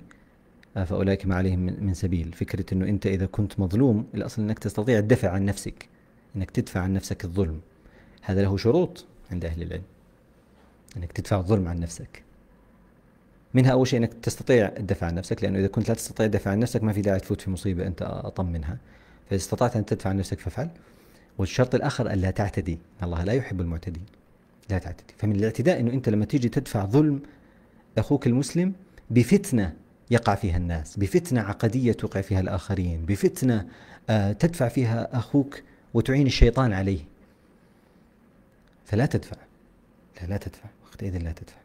فاولئك ما عليهم من سبيل فكره انه انت اذا كنت مظلوم الاصل انك تستطيع الدفع عن نفسك انك تدفع عن نفسك الظلم هذا له شروط عند اهل العلم انك تدفع الظلم عن نفسك منها اول شيء انك تستطيع الدفع عن نفسك لانه اذا كنت لا تستطيع الدفع عن نفسك ما في داعي تفوت في مصيبه انت اطم منها فاذا استطعت ان تدفع عن نفسك فافعل والشرط الاخر الا تعتدي الله لا يحب المعتدين لا تعتدي فمن الاعتداء انه انت لما تيجي تدفع ظلم اخوك المسلم بفتنه يقع فيها الناس بفتنة عقدية توقع فيها الآخرين بفتنة آه، تدفع فيها أخوك وتعين الشيطان عليه فلا تدفع لا لا تدفع وقتئذ إذن لا تدفع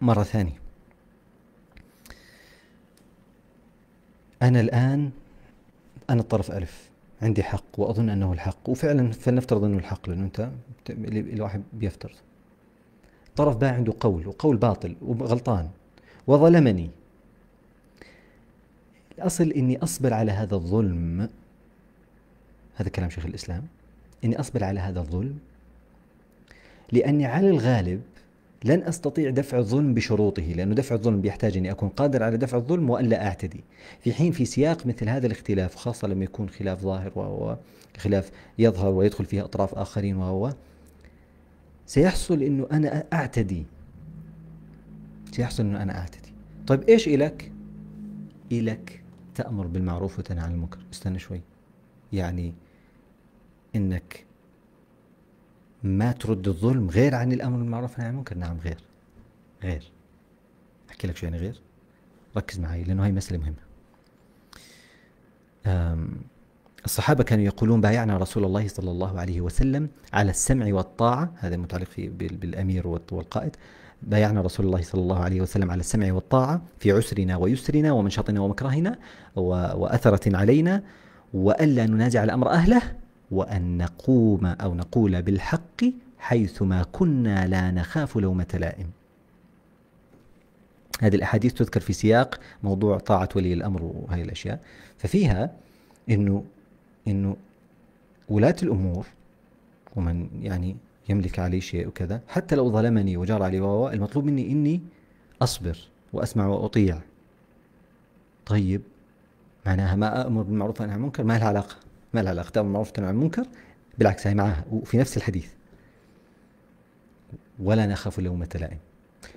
مرة ثانية أنا الآن أنا الطرف ألف عندي حق وأظن أنه الحق وفعلا فلنفترض أنه الحق لأنه أنت الواحد بيفترض طرف باء عنده قول وقول باطل وغلطان وظلمني الأصل أني أصبر على هذا الظلم هذا كلام شيخ الإسلام أني أصبر على هذا الظلم لأني على الغالب لن أستطيع دفع الظلم بشروطه لأنه دفع الظلم بيحتاج أني أكون قادر على دفع الظلم وألا أعتدي في حين في سياق مثل هذا الاختلاف خاصة لما يكون خلاف ظاهر وهو خلاف يظهر ويدخل فيه أطراف آخرين وهو سيحصل انه انا اعتدي سيحصل انه انا اعتدي طيب ايش الك الك تامر بالمعروف وتنهى عن المنكر استنى شوي يعني انك ما ترد الظلم غير عن الامر بالمعروف والنهي عن المنكر نعم غير غير احكي لك شو يعني غير ركز معي لانه هاي مساله مهمه أم الصحابة كانوا يقولون بايعنا رسول الله صلى الله عليه وسلم على السمع والطاعة هذا متعلق بالأمير والقائد بايعنا رسول الله صلى الله عليه وسلم على السمع والطاعة في عسرنا ويسرنا ومنشطنا ومكرهنا وأثرة علينا وألا ننازع الأمر أهله وأن نقوم أو نقول بالحق حيثما كنا لا نخاف لومة لائم هذه الأحاديث تذكر في سياق موضوع طاعة ولي الأمر وهذه الأشياء ففيها أنه انه ولاة الامور ومن يعني يملك علي شيء وكذا حتى لو ظلمني وجار علي واوا المطلوب مني اني اصبر واسمع واطيع طيب معناها ما امر بالمعروف وانهى عن المنكر ما لها علاقه ما لها علاقه تامر بالمعروف وتنهى عن المنكر بالعكس هي معها وفي نفس الحديث ولا نخاف لومة لائم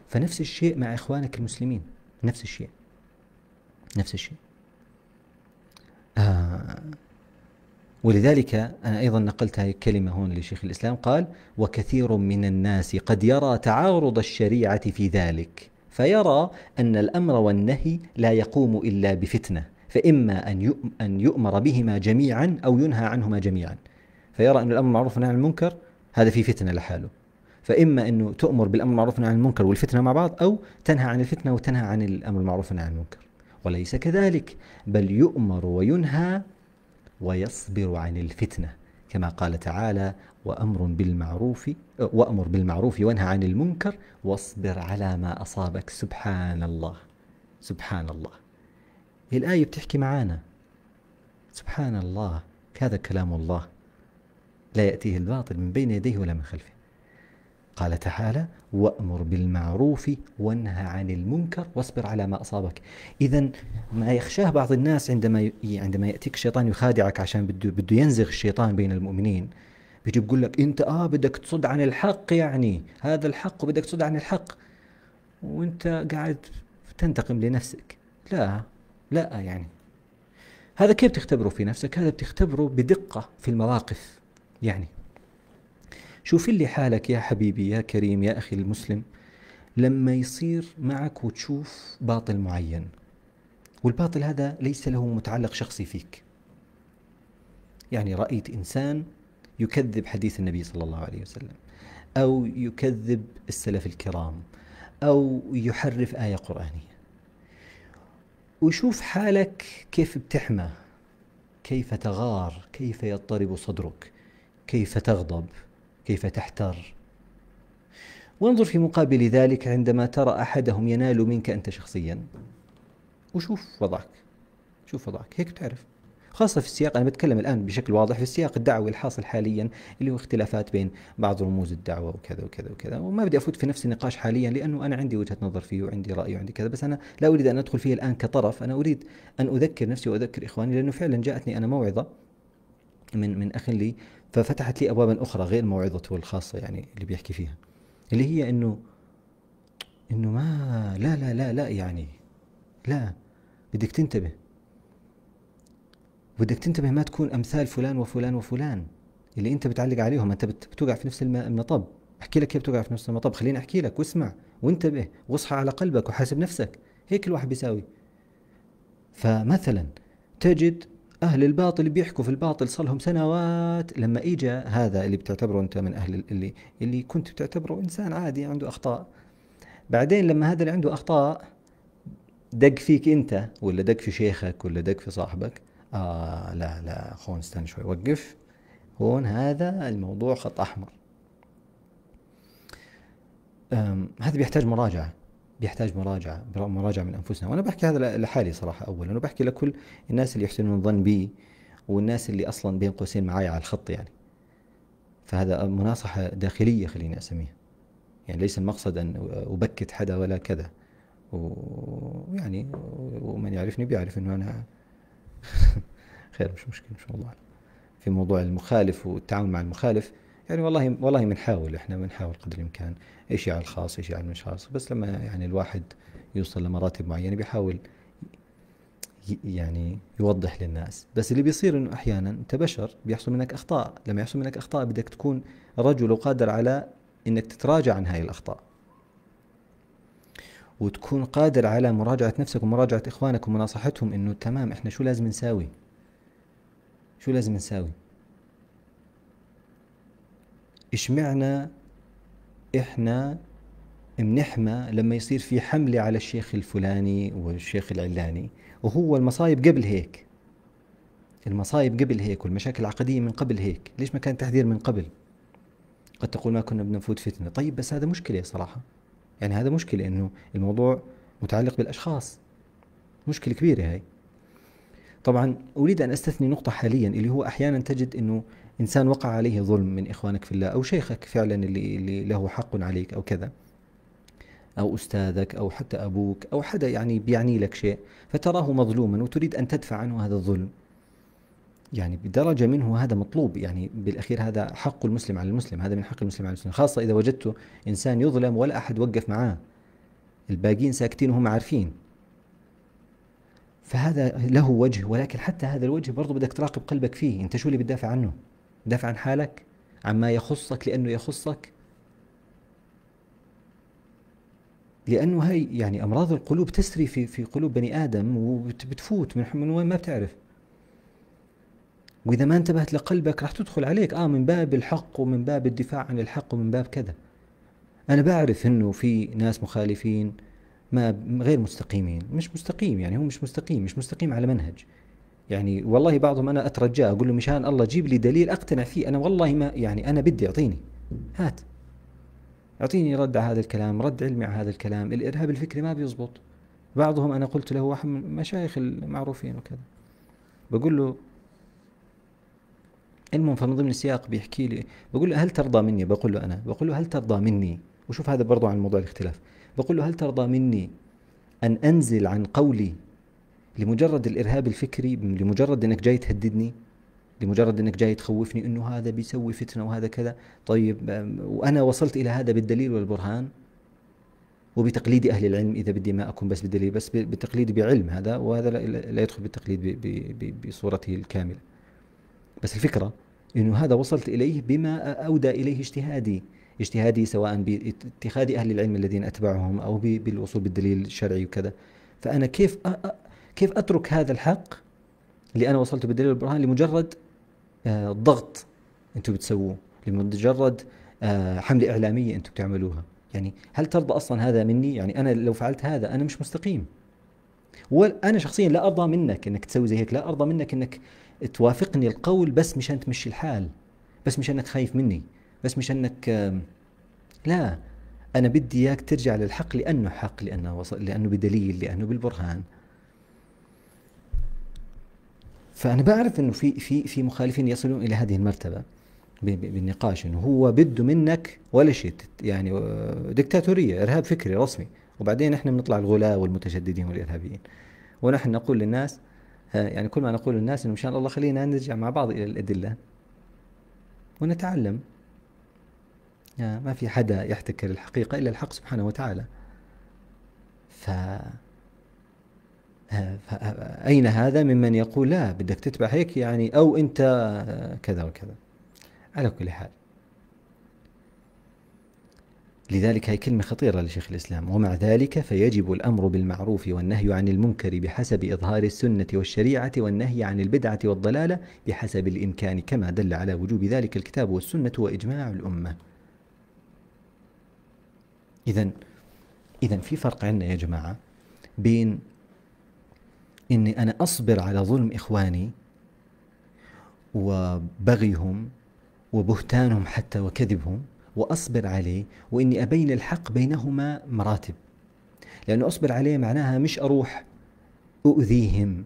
فنفس الشيء مع اخوانك المسلمين نفس الشيء نفس الشيء آه ولذلك أنا أيضا نقلت هذه الكلمة هون لشيخ الإسلام قال وكثير من الناس قد يرى تعارض الشريعة في ذلك فيرى أن الأمر والنهي لا يقوم إلا بفتنة فإما أن يؤمر بهما جميعا أو ينهى عنهما جميعا فيرى أن الأمر معروف عن المنكر هذا في فتنة لحاله فإما أنه تؤمر بالأمر المعروف عن المنكر والفتنة مع بعض أو تنهى عن الفتنة وتنهى عن الأمر المعروف عن المنكر وليس كذلك بل يؤمر وينهى ويصبر عن الفتنة كما قال تعالى وأمر بالمعروف وأمر بالمعروف وانهى عن المنكر واصبر على ما أصابك سبحان الله سبحان الله الآية بتحكي معانا سبحان الله هذا كلام الله لا يأتيه الباطل من بين يديه ولا من خلفه قال تعالى وأمر بالمعروف وانهى عن المنكر واصبر على ما أصابك إذا ما يخشاه بعض الناس عندما عندما يأتيك الشيطان يخادعك عشان بده, بده ينزغ الشيطان بين المؤمنين بيجي بقول لك أنت آه بدك تصد عن الحق يعني هذا الحق وبدك تصد عن الحق وأنت قاعد تنتقم لنفسك لا لا يعني هذا كيف تختبره في نفسك هذا بتختبره بدقة في المواقف يعني شوف اللي حالك يا حبيبي يا كريم يا أخي المسلم لما يصير معك وتشوف باطل معين والباطل هذا ليس له متعلق شخصي فيك يعني رأيت إنسان يكذب حديث النبي صلى الله عليه وسلم أو يكذب السلف الكرام أو يحرف آية قرآنية وشوف حالك كيف بتحمى كيف تغار كيف يضطرب صدرك كيف تغضب كيف تحتار وانظر في مقابل ذلك عندما ترى أحدهم ينال منك أنت شخصيا وشوف وضعك شوف وضعك هيك تعرف خاصة في السياق أنا بتكلم الآن بشكل واضح في السياق الدعوي الحاصل حاليا اللي هو اختلافات بين بعض رموز الدعوة وكذا وكذا وكذا وما بدي أفوت في نفس النقاش حاليا لأنه أنا عندي وجهة نظر فيه وعندي رأي وعندي كذا بس أنا لا أريد أن أدخل فيه الآن كطرف أنا أريد أن أذكر نفسي وأذكر إخواني لأنه فعلا جاءتني أنا موعظة من من أخ لي ففتحت لي ابوابا اخرى غير موعظته الخاصه يعني اللي بيحكي فيها اللي هي انه انه ما لا لا لا لا يعني لا بدك تنتبه بدك تنتبه ما تكون امثال فلان وفلان وفلان اللي انت بتعلق عليهم انت بتوقع في نفس المطب احكي لك كيف بتوقع في نفس المطب خليني احكي لك واسمع وانتبه واصحى على قلبك وحاسب نفسك هيك الواحد بيساوي فمثلا تجد أهل الباطل بيحكوا في الباطل صار لهم سنوات لما اجى هذا اللي بتعتبره أنت من أهل اللي اللي كنت بتعتبره إنسان عادي عنده أخطاء بعدين لما هذا اللي عنده أخطاء دق فيك أنت ولا دق في شيخك ولا دق في صاحبك آه لا لا خون استنى شوي وقف هون هذا الموضوع خط أحمر هذا بيحتاج مراجعة بيحتاج مراجعه مراجعه من انفسنا وانا بحكي هذا لحالي صراحه اولا وبحكي لكل الناس اللي يحسنون الظن بي والناس اللي اصلا بين قوسين معي على الخط يعني فهذا مناصحه داخليه خليني اسميها يعني ليس المقصد ان ابكت حدا ولا كذا ويعني ومن يعرفني بيعرف انه انا خير مش مشكله ان شاء الله في موضوع المخالف والتعامل مع المخالف يعني والله والله بنحاول احنا بنحاول قدر الامكان ايش على الخاص ايش على مش خاص بس لما يعني الواحد يوصل لمراتب معينه بيحاول يعني يوضح للناس بس اللي بيصير انه احيانا انت بشر بيحصل منك اخطاء لما يحصل منك اخطاء بدك تكون رجل وقادر على انك تتراجع عن هاي الاخطاء وتكون قادر على مراجعة نفسك ومراجعة إخوانك ومناصحتهم إنه تمام إحنا شو لازم نساوي شو لازم نساوي اشمعنا احنا منحمى لما يصير في حملة على الشيخ الفلاني والشيخ العلاني وهو المصايب قبل هيك المصايب قبل هيك والمشاكل العقدية من قبل هيك ليش ما كان تحذير من قبل قد تقول ما كنا بنفوت فتنة طيب بس هذا مشكلة صراحة يعني هذا مشكلة انه الموضوع متعلق بالاشخاص مشكلة كبيرة هاي طبعا اريد ان استثني نقطة حاليا اللي هو احيانا تجد انه انسان وقع عليه ظلم من اخوانك في الله او شيخك فعلا اللي, اللي له حق عليك او كذا او استاذك او حتى ابوك او حدا يعني بيعني لك شيء فتراه مظلوما وتريد ان تدفع عنه هذا الظلم يعني بدرجه منه هذا مطلوب يعني بالاخير هذا حق المسلم على المسلم هذا من حق المسلم على المسلم خاصه اذا وجدت انسان يظلم ولا احد وقف معاه الباقيين ساكتين وهم عارفين فهذا له وجه ولكن حتى هذا الوجه برضه بدك تراقب قلبك فيه انت شو اللي بتدافع عنه دافع عن حالك عما يخصك لأنه يخصك لأنه هي يعني أمراض القلوب تسري في في قلوب بني آدم وبتفوت من من وين ما بتعرف وإذا ما انتبهت لقلبك راح تدخل عليك آه من باب الحق ومن باب الدفاع عن الحق ومن باب كذا أنا بعرف إنه في ناس مخالفين ما غير مستقيمين مش مستقيم يعني هو مش مستقيم مش مستقيم على منهج يعني والله بعضهم انا اترجاه اقول له مشان الله جيب لي دليل اقتنع فيه انا والله ما يعني انا بدي اعطيني هات اعطيني رد على هذا الكلام رد علمي على هذا الكلام الارهاب الفكري ما بيزبط بعضهم انا قلت له واحد من المشايخ المعروفين وكذا بقول له المهم فمن ضمن السياق بيحكي لي بقول له هل ترضى مني بقول له انا بقول له هل ترضى مني وشوف هذا برضو عن موضوع الاختلاف بقول له هل ترضى مني ان انزل عن قولي لمجرد الارهاب الفكري لمجرد انك جاي تهددني لمجرد انك جاي تخوفني انه هذا بيسوي فتنه وهذا كذا طيب وانا وصلت الى هذا بالدليل والبرهان وبتقليد اهل العلم اذا بدي ما اكون بس بالدليل بس بتقليد بعلم هذا وهذا لا يدخل بالتقليد بصورته الكامله بس الفكره انه هذا وصلت اليه بما اودى اليه اجتهادي اجتهادي سواء باتخاذ اهل العلم الذين اتبعهم او بالوصول بالدليل الشرعي وكذا فانا كيف كيف اترك هذا الحق اللي انا وصلته بالدليل والبرهان لمجرد آه، ضغط انتم بتسووه لمجرد آه، حمله اعلاميه انتم بتعملوها يعني هل ترضى اصلا هذا مني يعني انا لو فعلت هذا انا مش مستقيم وانا شخصيا لا ارضى منك انك تسوي زي هيك لا ارضى منك انك توافقني القول بس مشان تمشي الحال بس مشان انك خايف مني بس مشان انك لا انا بدي اياك ترجع للحق لانه حق لانه وصل لانه بدليل لانه بالبرهان فانا بعرف انه في في في مخالفين يصلون الى هذه المرتبه بالنقاش انه هو بده منك ولا شيء يعني آه، دكتاتوريه ارهاب فكري رسمي وبعدين احنا بنطلع الغلاة والمتشددين والارهابيين ونحن نقول للناس آه، يعني كل ما نقول للناس انه مشان الله خلينا نرجع مع بعض الى الادله ونتعلم يعني ما في حدا يحتكر الحقيقه الا الحق سبحانه وتعالى ف أين هذا ممن يقول لا بدك تتبع هيك يعني أو أنت آه، كذا وكذا على كل حال لذلك هي كلمة خطيرة لشيخ الإسلام ومع ذلك فيجب الأمر بالمعروف والنهي عن المنكر بحسب إظهار السنة والشريعة والنهي عن البدعة والضلالة بحسب الإمكان كما دل على وجوب ذلك الكتاب والسنة وإجماع الأمة إذا إذا في فرق عندنا يا جماعة بين اني انا اصبر على ظلم اخواني وبغيهم وبهتانهم حتى وكذبهم واصبر عليه واني ابين الحق بينهما مراتب لانه اصبر عليه معناها مش اروح اؤذيهم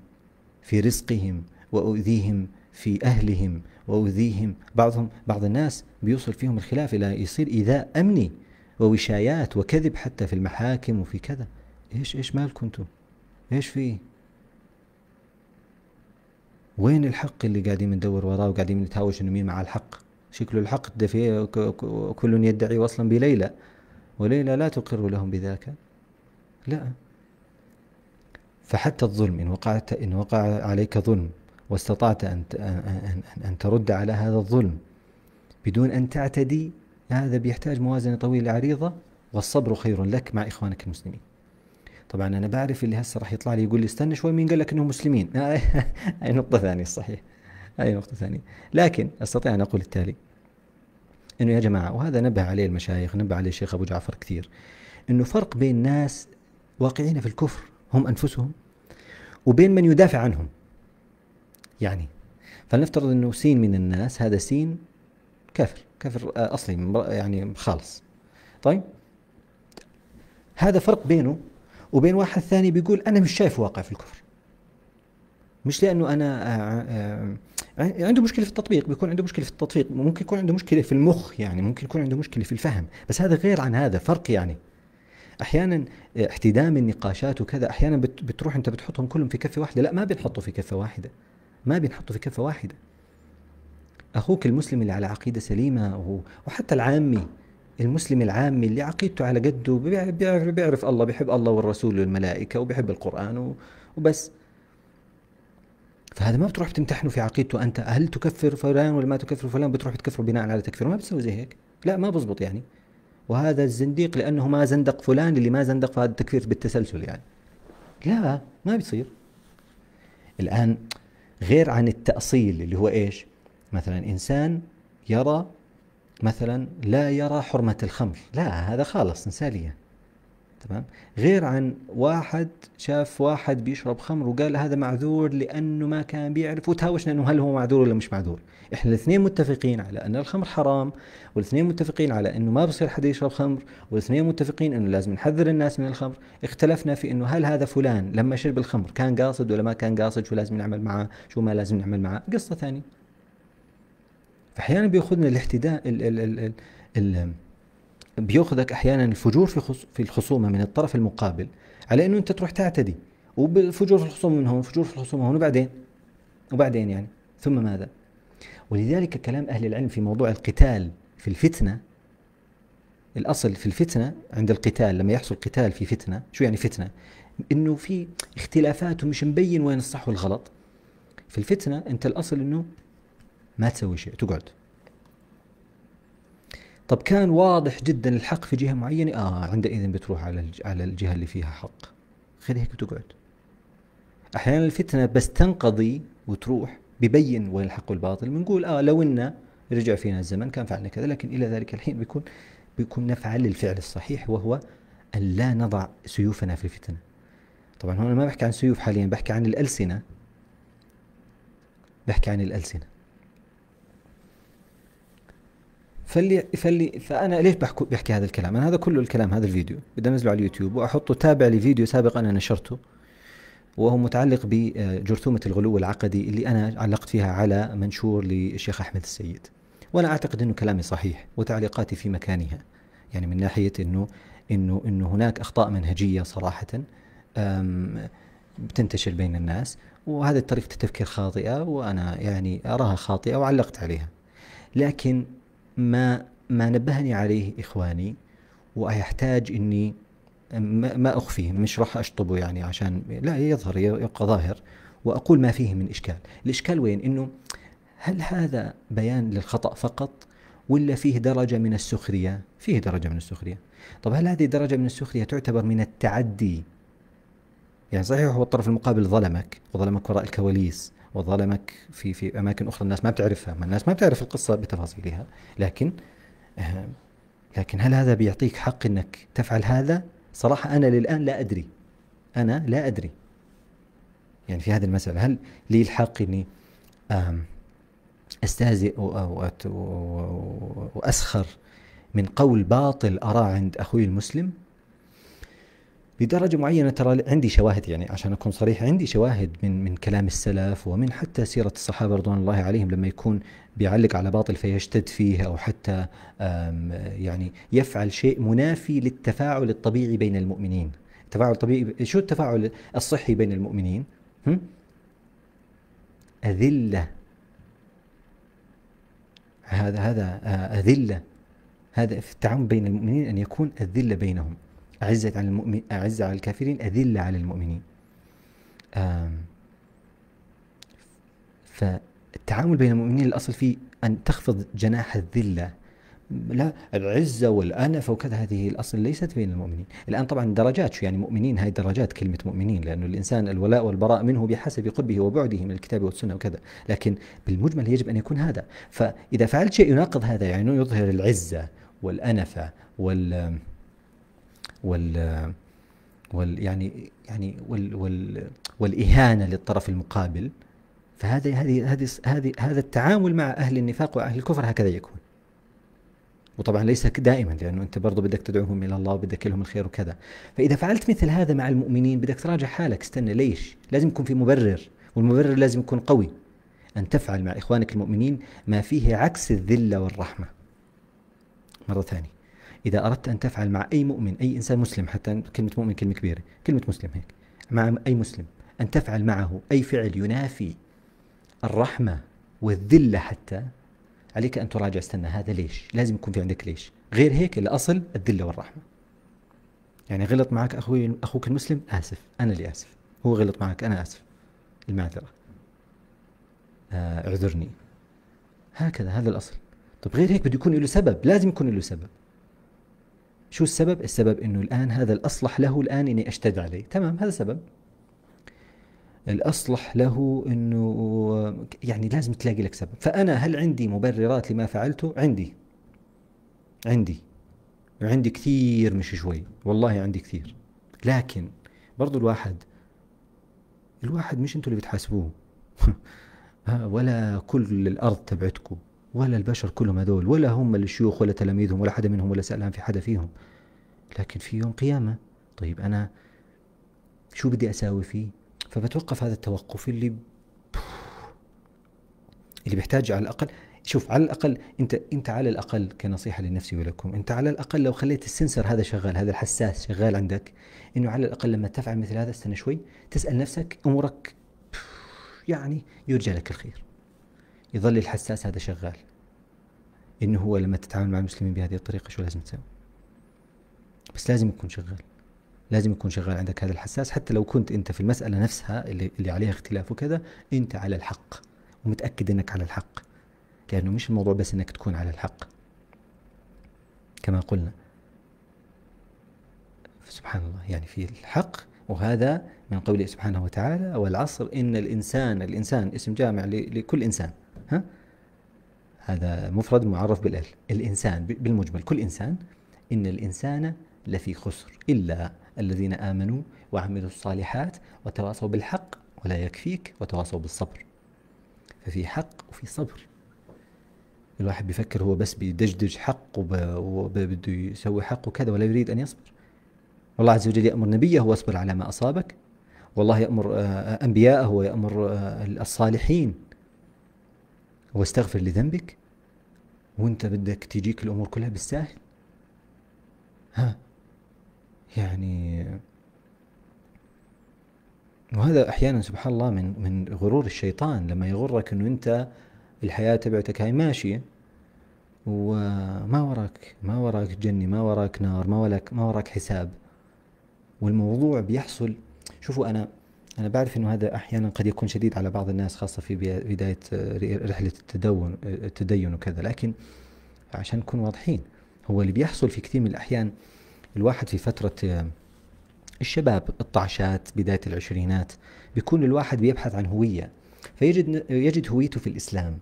في رزقهم واؤذيهم في اهلهم واؤذيهم بعضهم بعض الناس بيوصل فيهم الخلاف الى يصير ايذاء امني ووشايات وكذب حتى في المحاكم وفي كذا ايش ايش مالكم انتم؟ ايش في؟ وين الحق اللي قاعدين ندور وراه وقاعدين نتهاوش انه مين مع الحق شكل الحق كل يدعي وصلا بليلى وليلى لا تقر لهم بذاك لا فحتى الظلم إن وقعت إن وقع عليك ظلم واستطعت أن أن أن ترد على هذا الظلم بدون أن تعتدي هذا بيحتاج موازنة طويلة عريضة والصبر خير لك مع إخوانك المسلمين طبعا انا بعرف اللي هسه راح يطلع لي يقول لي استنى شوي مين قال لك انهم مسلمين هاي نقطه ثانيه صحيح هاي نقطه ثانيه لكن استطيع ان اقول التالي انه يا جماعه وهذا نبه عليه المشايخ نبه عليه الشيخ ابو جعفر كثير انه فرق بين ناس واقعين في الكفر هم انفسهم وبين من يدافع عنهم يعني فلنفترض انه سين من الناس هذا سين كافر كافر اصلي يعني خالص طيب هذا فرق بينه وبين واحد ثاني بيقول أنا مش شايف واقع في الكفر مش لأنه أنا آه، آه، عنده مشكلة في التطبيق بيكون عنده مشكلة في التطبيق ممكن يكون عنده مشكلة في المخ يعني ممكن يكون عنده مشكلة في الفهم بس هذا غير عن هذا فرق يعني احيانا آه، احتدام النقاشات وكذا احيانا بتروح انت بتحطهم كلهم في كفه واحده لا ما بنحطه في كفه واحده ما بنحطه في كفه واحده اخوك المسلم اللي على عقيده سليمه وحتى العامي المسلم العامي اللي عقيدته على قده بيعرف, بيعرف الله بيحب الله والرسول والملائكة وبيحب القرآن وبس فهذا ما بتروح بتمتحنه في عقيدته أنت هل تكفر فلان ولا ما تكفر فلان بتروح بتكفره بناء على تكفيره ما بتسوي زي هيك لا ما بزبط يعني وهذا الزنديق لأنه ما زندق فلان اللي ما زندق فهذا التكفير بالتسلسل يعني لا ما بيصير الآن غير عن التأصيل اللي هو إيش مثلا إنسان يرى مثلا لا يرى حرمة الخمر لا هذا خالص انسالية تمام غير عن واحد شاف واحد بيشرب خمر وقال هذا معذور لانه ما كان بيعرف وتهاوشنا انه هل هو معذور ولا مش معذور احنا الاثنين متفقين على ان الخمر حرام والاثنين متفقين على انه ما بصير حدا يشرب خمر والاثنين متفقين انه لازم نحذر الناس من الخمر اختلفنا في انه هل هذا فلان لما شرب الخمر كان قاصد ولا ما كان قاصد شو لازم نعمل معه شو ما لازم نعمل معه قصه ثانيه فاحيانا بياخذنا الاحتداء ال ال ال ال ال بياخذك احيانا الفجور في في الخصومه من الطرف المقابل على انه انت تروح تعتدي وبالفجور في الخصومه من هون فجور في الخصومه هون وبعدين وبعدين يعني ثم ماذا؟ ولذلك كلام اهل العلم في موضوع القتال في الفتنه الاصل في الفتنه عند القتال لما يحصل قتال في فتنه شو يعني فتنه؟ انه في اختلافات ومش مبين وين الصح والغلط في الفتنه انت الاصل انه ما تسوي شيء تقعد طب كان واضح جدا الحق في جهه معينه اه عندئذ بتروح على على الجهه اللي فيها حق غير هيك بتقعد احيانا الفتنه بس تنقضي وتروح ببين وين الحق والباطل بنقول اه لو ان رجع فينا الزمن كان فعلنا كذا لكن الى ذلك الحين بيكون بيكون نفعل الفعل الصحيح وهو ان لا نضع سيوفنا في الفتنه طبعا هنا ما بحكي عن سيوف حاليا بحكي عن الالسنه بحكي عن الالسنه فاللي فاللي فانا ليش بحكي, بحكي هذا الكلام؟ انا هذا كله الكلام هذا الفيديو بدي انزله على اليوتيوب واحطه تابع لفيديو سابق انا نشرته وهو متعلق بجرثومة آه، الغلو العقدي اللي أنا علقت فيها على منشور للشيخ أحمد السيد وأنا أعتقد أنه كلامي صحيح وتعليقاتي في مكانها يعني من ناحية أنه أنه أنه هناك أخطاء منهجية صراحة بتنتشر بين الناس وهذه طريقة التفكير خاطئة وأنا يعني أراها خاطئة وعلقت عليها لكن ما ما نبهني عليه إخواني ويحتاج إني ما أخفيه مش راح أشطبه يعني عشان لا يظهر يبقى ظاهر وأقول ما فيه من إشكال الإشكال وين إنه هل هذا بيان للخطأ فقط ولا فيه درجة من السخرية فيه درجة من السخرية طب هل هذه درجة من السخرية تعتبر من التعدي يعني صحيح هو الطرف المقابل ظلمك وظلمك وراء الكواليس وظلمك في في اماكن اخرى الناس ما بتعرفها ما الناس ما بتعرف القصه بتفاصيلها لكن آه، لكن هل هذا بيعطيك حق انك تفعل هذا صراحه انا للان لا ادري انا لا ادري يعني في هذه المساله هل لي الحق اني استهزئ واسخر من قول باطل اراه عند اخوي المسلم لدرجه معينه ترى عندي شواهد يعني عشان اكون صريح عندي شواهد من من كلام السلف ومن حتى سيره الصحابه رضوان الله عليهم لما يكون بيعلق على باطل فيشتد فيه او حتى يعني يفعل شيء منافي للتفاعل الطبيعي بين المؤمنين التفاعل الطبيعي شو التفاعل الصحي بين المؤمنين هم؟ أذلة هذا هذا آه، أذلة هذا في التعامل بين المؤمنين أن يكون الذلة بينهم أعزة على المؤمن أعزة على الكافرين أذلة على المؤمنين فالتعامل بين المؤمنين الأصل فيه أن تخفض جناح الذلة لا العزة والأنف وكذا هذه الأصل ليست بين المؤمنين الآن طبعا درجات يعني مؤمنين هاي درجات كلمة مؤمنين لأنه الإنسان الولاء والبراء منه بحسب قربه وبعده من الكتاب والسنة وكذا لكن بالمجمل يجب أن يكون هذا فإذا فعلت شيء يناقض هذا يعني يظهر العزة والأنفة وال وال وال يعني يعني وال وال والاهانه للطرف المقابل فهذا هذه هذه هذه هذا التعامل مع اهل النفاق واهل الكفر هكذا يكون وطبعا ليس دائما لانه انت برضو بدك تدعوهم الى الله وبدك لهم الخير وكذا فاذا فعلت مثل هذا مع المؤمنين بدك تراجع حالك استنى ليش لازم يكون في مبرر والمبرر لازم يكون قوي ان تفعل مع اخوانك المؤمنين ما فيه عكس الذله والرحمه مره ثانيه إذا أردت أن تفعل مع أي مؤمن أي إنسان مسلم حتى كلمة مؤمن كلمة كبيرة كلمة مسلم هيك مع أي مسلم أن تفعل معه أي فعل ينافي الرحمة والذلة حتى عليك أن تراجع استنى هذا ليش لازم يكون في عندك ليش غير هيك الأصل الذلة والرحمة يعني غلط معك أخوي أخوك المسلم آسف أنا اللي آسف هو غلط معك أنا آسف المعذرة آه اعذرني هكذا هذا الأصل طب غير هيك بده يكون له سبب لازم يكون له سبب شو السبب؟ السبب انه الان هذا الاصلح له الان اني اشتد عليه، تمام هذا سبب. الاصلح له انه يعني لازم تلاقي لك سبب، فانا هل عندي مبررات لما فعلته؟ عندي. عندي. عندي كثير مش شوي، والله عندي كثير. لكن برضو الواحد الواحد مش انتوا اللي بتحاسبوه ولا كل الارض تبعتكم ولا البشر كلهم هذول ولا هم الشيوخ ولا تلاميذهم ولا حدا منهم ولا سألهم في حدا فيهم لكن في يوم قيامة طيب أنا شو بدي أساوي فيه فبتوقف هذا التوقف اللي اللي بيحتاج على الأقل شوف على الأقل أنت أنت على الأقل كنصيحة لنفسي ولكم أنت على الأقل لو خليت السنسر هذا شغال هذا الحساس شغال عندك أنه على الأقل لما تفعل مثل هذا استنى شوي تسأل نفسك أمورك يعني يرجى لك الخير يظل الحساس هذا شغال انه هو لما تتعامل مع المسلمين بهذه الطريقه شو لازم تسوي بس لازم يكون شغال لازم يكون شغال عندك هذا الحساس حتى لو كنت انت في المساله نفسها اللي, اللي عليها اختلاف وكذا انت على الحق ومتاكد انك على الحق لانه مش الموضوع بس انك تكون على الحق كما قلنا سبحان الله يعني في الحق وهذا من قوله سبحانه وتعالى والعصر ان الانسان الانسان اسم جامع لكل انسان ها هذا مفرد معرف بالال الانسان بالمجمل كل انسان ان الانسان لفي خسر الا الذين امنوا وعملوا الصالحات وتواصوا بالحق ولا يكفيك وتواصوا بالصبر ففي حق وفي صبر الواحد بيفكر هو بس بيدجدج حق وبده يسوي حق وكذا ولا يريد ان يصبر والله عز وجل يامر نبيه واصبر على ما اصابك والله يامر آه، آه، انبياءه ويامر آه، الصالحين واستغفر لذنبك وانت بدك تجيك الامور كلها بالساهل ها يعني وهذا احيانا سبحان الله من من غرور الشيطان لما يغرك انه انت الحياه تبعتك هاي ماشيه وما وراك ما وراك جنه ما وراك نار ما وراك ما وراك حساب والموضوع بيحصل شوفوا انا أنا بعرف أنه هذا أحيانا قد يكون شديد على بعض الناس خاصة في بداية آه، رحلة التدون آه، التدين وكذا لكن عشان نكون واضحين هو اللي بيحصل في كثير من الأحيان الواحد في فترة آه، الشباب الطعشات بداية العشرينات بيكون الواحد بيبحث عن هوية فيجد يجد هويته في الإسلام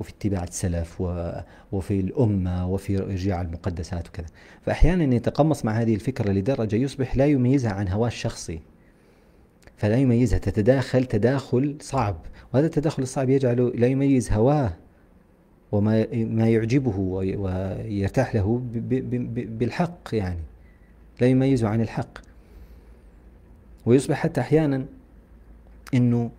وفي اتباع السلف و... وفي الأمة وفي إرجاع المقدسات وكذا فأحيانا يتقمص مع هذه الفكرة لدرجة يصبح لا يميزها عن هواه الشخصي فلا يميزها تتداخل تداخل صعب وهذا التداخل الصعب يجعله لا يميز هواه وما ما يعجبه ويرتاح له بالحق يعني لا يميزه عن الحق ويصبح حتى أحيانا أنه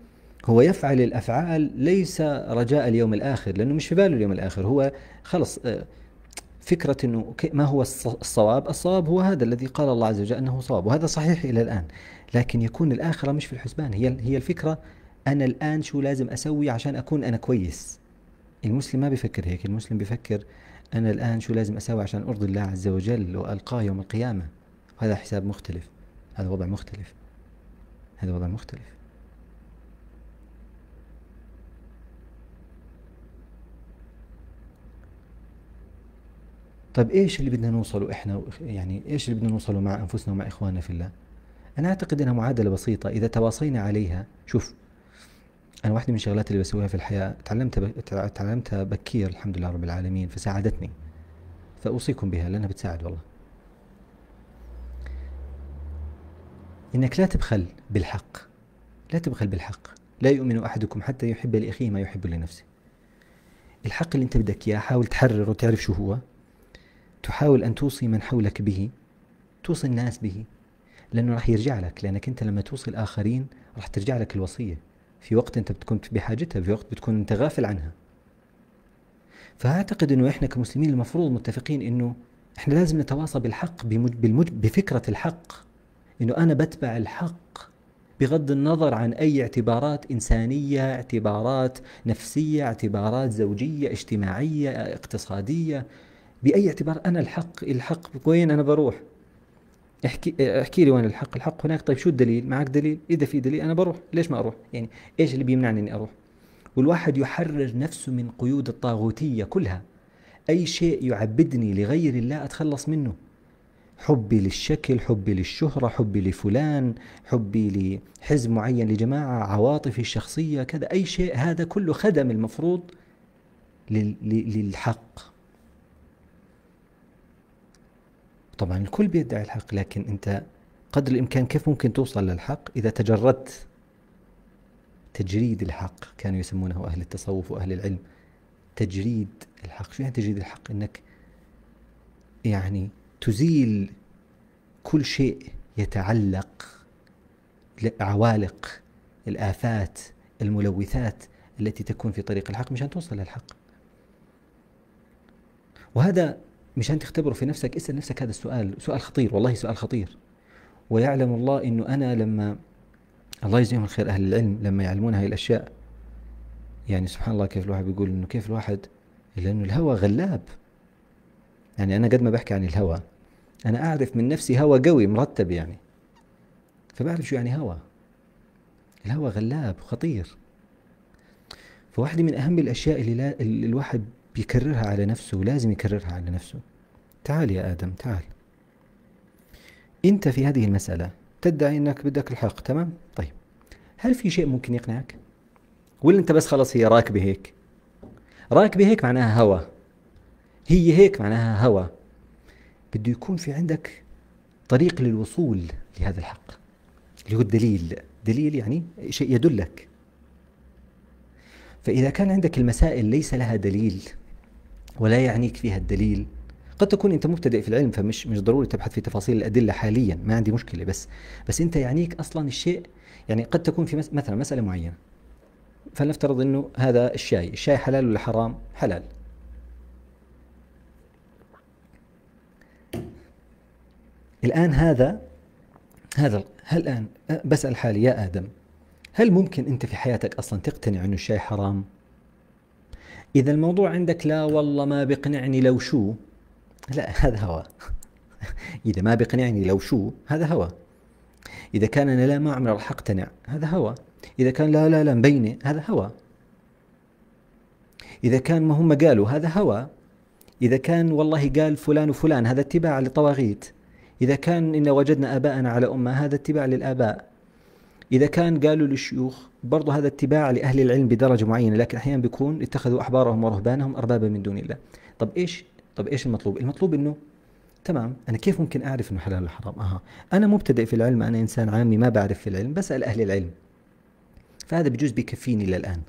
هو يفعل الأفعال ليس رجاء اليوم الآخر لأنه مش في باله اليوم الآخر هو خلص آه، فكرة أنه ما هو الصواب الصواب هو هذا الذي قال الله عز وجل أنه صواب وهذا صحيح إلى الآن لكن يكون الآخرة مش في الحسبان هي, هي الفكرة أنا الآن شو لازم أسوي عشان أكون أنا كويس المسلم ما بيفكر هيك المسلم بيفكر أنا الآن شو لازم أسوي عشان أرضي الله عز وجل وألقاه يوم القيامة هذا حساب مختلف هذا وضع مختلف هذا وضع مختلف طيب ايش اللي بدنا نوصله احنا يعني ايش اللي بدنا نوصله مع انفسنا ومع اخواننا في الله انا اعتقد انها معادله بسيطه اذا تواصينا عليها شوف انا واحده من الشغلات اللي بسويها في الحياه تعلمتها تعلمتها بكير الحمد لله رب العالمين فساعدتني فاوصيكم بها لانها بتساعد والله انك لا تبخل بالحق لا تبخل بالحق لا يؤمن احدكم حتى يحب لاخيه ما يحب لنفسه الحق اللي انت بدك اياه حاول تحرره وتعرف شو هو تحاول أن توصي من حولك به توصي الناس به لأنه راح يرجع لك لأنك أنت لما توصي الآخرين راح ترجع لك الوصية في وقت أنت بتكون بحاجتها في وقت بتكون أنت غافل عنها فأعتقد أنه إحنا كمسلمين المفروض متفقين أنه إحنا لازم نتواصى بالحق بمج... بفكرة الحق أنه أنا بتبع الحق بغض النظر عن أي اعتبارات إنسانية اعتبارات نفسية اعتبارات زوجية اجتماعية اقتصادية باي اعتبار انا الحق الحق وين انا بروح احكي احكي لي وين الحق الحق هناك طيب شو الدليل معك دليل اذا في دليل انا بروح ليش ما اروح يعني ايش اللي بيمنعني اني اروح والواحد يحرر نفسه من قيود الطاغوتيه كلها اي شيء يعبدني لغير الله اتخلص منه حبي للشكل حبي للشهرة حبي لفلان حبي لحزب معين لجماعة عواطفي الشخصية كذا أي شيء هذا كله خدم المفروض للحق طبعا الكل بيدعي الحق لكن انت قدر الامكان كيف ممكن توصل للحق اذا تجردت تجريد الحق كانوا يسمونه اهل التصوف واهل العلم تجريد الحق شو يعني تجريد الحق انك يعني تزيل كل شيء يتعلق عوالق الآفات الملوثات التي تكون في طريق الحق مشان توصل للحق وهذا مشان تختبره في نفسك اسأل نفسك هذا السؤال سؤال خطير والله سؤال خطير ويعلم الله أنه أنا لما الله يجزيهم الخير أهل العلم لما يعلمون هاي الأشياء يعني سبحان الله كيف الواحد بيقول أنه كيف الواحد لأنه الهوى غلاب يعني أنا قد ما بحكي عن الهوى أنا أعرف من نفسي هوى قوي مرتب يعني فبعرف شو يعني هوى الهوى غلاب خطير فواحدة من أهم الأشياء اللي, لا اللي الواحد بيكررها على نفسه ولازم يكررها على نفسه تعال يا آدم تعال أنت في هذه المسألة تدعي أنك بدك الحق تمام طيب هل في شيء ممكن يقنعك ولا أنت بس خلاص هي راكبة هيك راكبة هيك معناها هوى هي هيك معناها هوى بده يكون في عندك طريق للوصول لهذا الحق اللي هو الدليل دليل يعني شيء يدلك فإذا كان عندك المسائل ليس لها دليل ولا يعنيك فيها الدليل قد تكون انت مبتدئ في العلم فمش مش ضروري تبحث في تفاصيل الادله حاليا ما عندي مشكله بس بس انت يعنيك اصلا الشيء يعني قد تكون في مثلا مساله معينه فلنفترض انه هذا الشاي الشاي حلال ولا حرام حلال الان هذا هذا هل الان بسال حالي يا ادم هل ممكن انت في حياتك اصلا تقتنع انه الشاي حرام اذا الموضوع عندك لا والله ما بيقنعني لو شو لا هذا هوى إذا ما بيقنعني لو شو هذا هوى إذا كان أنا لا ما عمري راح أقتنع هذا هوى إذا كان لا لا لا مبينة هذا هوى إذا كان ما هم قالوا هذا هوى إذا كان والله قال فلان وفلان هذا اتباع لطواغيت إذا كان إن وجدنا آباءنا على أمة هذا اتباع للآباء إذا كان قالوا للشيوخ برضه هذا اتباع لأهل العلم بدرجة معينة لكن أحيانا بيكون اتخذوا أحبارهم ورهبانهم أربابا من دون الله طب إيش طب ايش المطلوب المطلوب انه تمام انا كيف ممكن اعرف انه حلال ولا حرام؟ اها انا مبتدئ في العلم انا انسان عامي ما بعرف في العلم بسال اهل العلم فهذا بجوز بيكفيني للان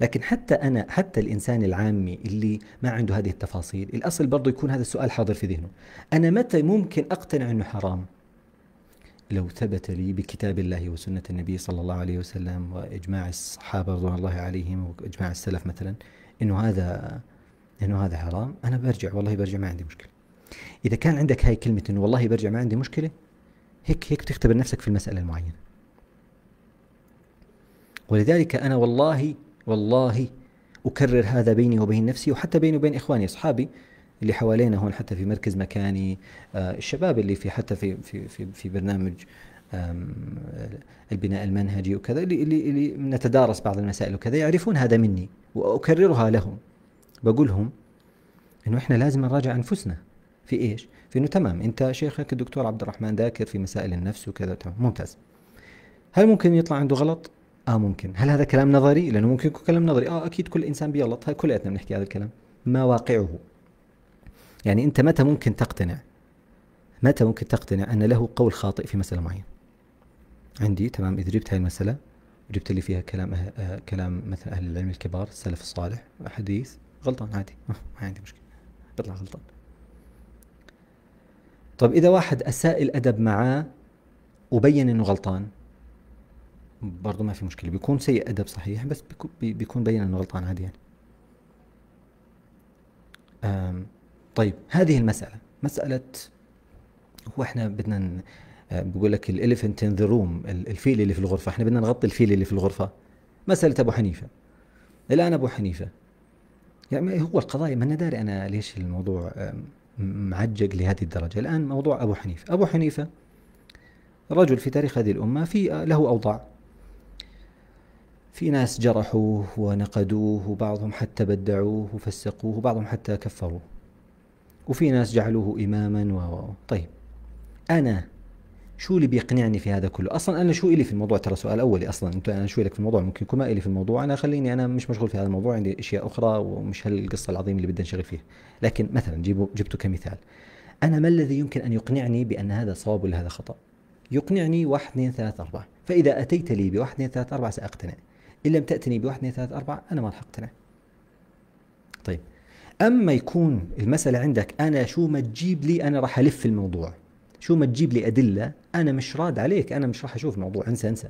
لكن حتى انا حتى الانسان العامي اللي ما عنده هذه التفاصيل الاصل برضه يكون هذا السؤال حاضر في ذهنه انا متى ممكن اقتنع انه حرام لو ثبت لي بكتاب الله وسنة النبي صلى الله عليه وسلم وإجماع الصحابة رضوان الله عليهم وإجماع السلف مثلا إنه هذا لانه هذا حرام انا برجع والله برجع ما عندي مشكله اذا كان عندك هاي كلمه انه والله برجع ما عندي مشكله هيك هيك بتختبر نفسك في المساله المعينه ولذلك انا والله والله اكرر هذا بيني وبين نفسي وحتى بيني وبين اخواني اصحابي اللي حوالينا هون حتى في مركز مكاني آه، الشباب اللي في حتى في في في, في برنامج البناء المنهجي وكذا اللي اللي نتدارس بعض المسائل وكذا يعرفون هذا مني واكررها لهم بقولهم انه احنا لازم نراجع انفسنا في ايش؟ في انه تمام انت شيخك الدكتور عبد الرحمن ذاكر في مسائل النفس وكذا تمام ممتاز هل ممكن يطلع عنده غلط؟ اه ممكن، هل هذا كلام نظري؟ لانه ممكن يكون كلام نظري، اه اكيد كل انسان بيغلط، كلياتنا بنحكي هذا الكلام، ما واقعه؟ يعني انت متى ممكن تقتنع؟ متى ممكن تقتنع ان له قول خاطئ في مساله معينه؟ عندي تمام اذا جبت هاي المساله وجبت لي فيها كلام أه, أه، كلام مثلا اهل العلم الكبار، السلف الصالح، حديث غلطان عادي ما عندي مشكله بيطلع غلطان طيب اذا واحد اساء الادب معاه وبين انه غلطان برضه ما في مشكله بيكون سيء ادب صحيح بس بيكون بين انه غلطان عادي يعني طيب هذه المساله مساله هو احنا بدنا آه، بقول لك الاليفنت ان ذا روم الفيل اللي في الغرفه احنا بدنا نغطي الفيل اللي في الغرفه مساله ابو حنيفه الان ابو حنيفه يعني هو القضايا ما انا داري انا ليش الموضوع معجق لهذه الدرجه الان موضوع ابو حنيفه ابو حنيفه رجل في تاريخ هذه الامه في آه، له اوضاع في ناس جرحوه ونقدوه وبعضهم حتى بدعوه وفسقوه وبعضهم حتى كفروه وفي ناس جعلوه إماما و طيب أنا شو اللي بيقنعني في هذا كله اصلا انا شو الي في الموضوع ترى سؤال اولي اصلا انت انا شو لك في الموضوع ممكن يكون ما الي في الموضوع انا خليني انا مش مشغول في هذا الموضوع عندي اشياء اخرى ومش هالقصه العظيمه اللي بدي انشغل فيها لكن مثلا جيبوا جبته كمثال انا ما الذي يمكن ان يقنعني بان هذا صواب ولا هذا خطا يقنعني 1 2 3 4 فاذا اتيت لي ب 1 2 3 4 ساقتنع ان لم تاتني ب 1 2 3 4 انا ما راح اقتنع طيب اما يكون المساله عندك انا شو ما تجيب لي انا راح الف الموضوع شو ما تجيب لي ادله انا مش راد عليك انا مش راح اشوف الموضوع انسى انسى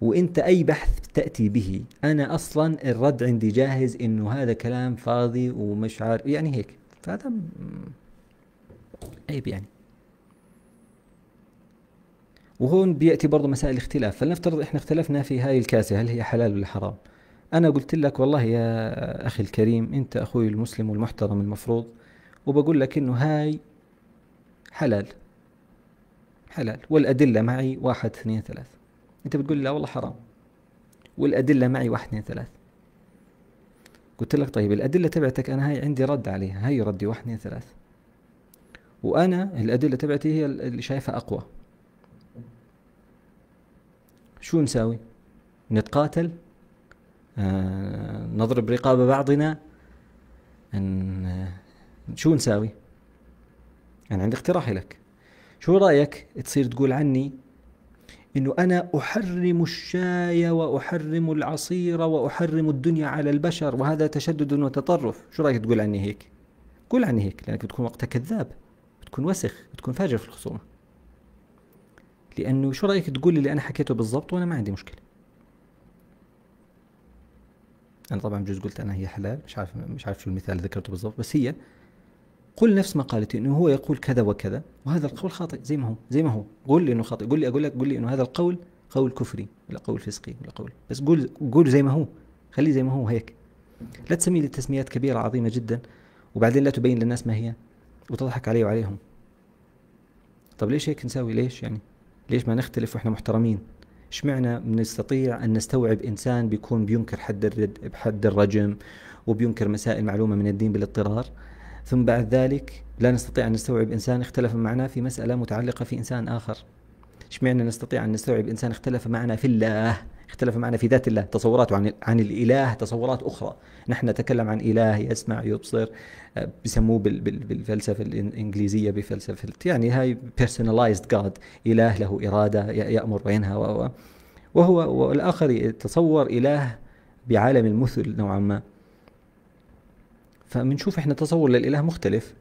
وانت اي بحث تاتي به انا اصلا الرد عندي جاهز انه هذا كلام فاضي ومش عارف يعني هيك فهذا عيب يعني وهون بياتي برضه مسائل الاختلاف فلنفترض احنا اختلفنا في هاي الكاسه هل هي حلال ولا حرام انا قلت لك والله يا اخي الكريم انت اخوي المسلم والمحترم المفروض وبقول لك انه هاي حلال حلال والأدلة معي واحد اثنين ثلاث أنت بتقول لي لا والله حرام والأدلة معي واحد اثنين ثلاث قلت لك طيب الأدلة تبعتك أنا هاي عندي رد عليها هاي ردي واحد اثنين ثلاث وأنا الأدلة تبعتي هي اللي شايفها أقوى شو نساوي نتقاتل آه نضرب رقاب بعضنا أن شو نساوي أنا عندي اقتراح لك شو رايك تصير تقول عني انه انا احرم الشاي واحرم العصير واحرم الدنيا على البشر وهذا تشدد وتطرف شو رايك تقول عني هيك قول عني هيك لانك بتكون وقتها كذاب بتكون وسخ بتكون فاجر في الخصومه لانه شو رايك تقول اللي انا حكيته بالضبط وانا ما عندي مشكله انا طبعا بجوز قلت انا هي حلال مش عارف مش عارف شو المثال اللي ذكرته بالضبط بس هي قل نفس مقالتي انه هو يقول كذا وكذا وهذا القول خاطئ زي ما هو زي ما هو قل لي انه خاطئ قل لي اقول لك قل لي انه هذا القول قول كفري ولا قول فسقي ولا قول بس قول قول زي ما هو خليه زي ما هو هيك لا تسمي لي تسميات كبيره عظيمه جدا وبعدين لا تبين للناس ما هي وتضحك علي وعليهم طب ليش هيك نسوي ليش يعني ليش ما نختلف واحنا محترمين معنى بنستطيع ان نستوعب انسان بيكون بينكر حد الرد بحد الرجم وبينكر مسائل معلومه من الدين بالاضطرار ثم بعد ذلك لا نستطيع أن نستوعب إنسان اختلف معنا في مسألة متعلقة في إنسان آخر اشمعنا نستطيع أن نستوعب إنسان اختلف معنا في الله اختلف معنا في ذات الله تصورات عن, عن الإله تصورات أخرى نحن نتكلم عن إله يسمع يبصر آه، بسموه بالفلسفة الإنجليزية بفلسفة يعني هاي personalized God إله له إرادة يأمر وينهى وهو والآخر يتصور إله بعالم المثل نوعا ما فبنشوف احنا تصور للاله مختلف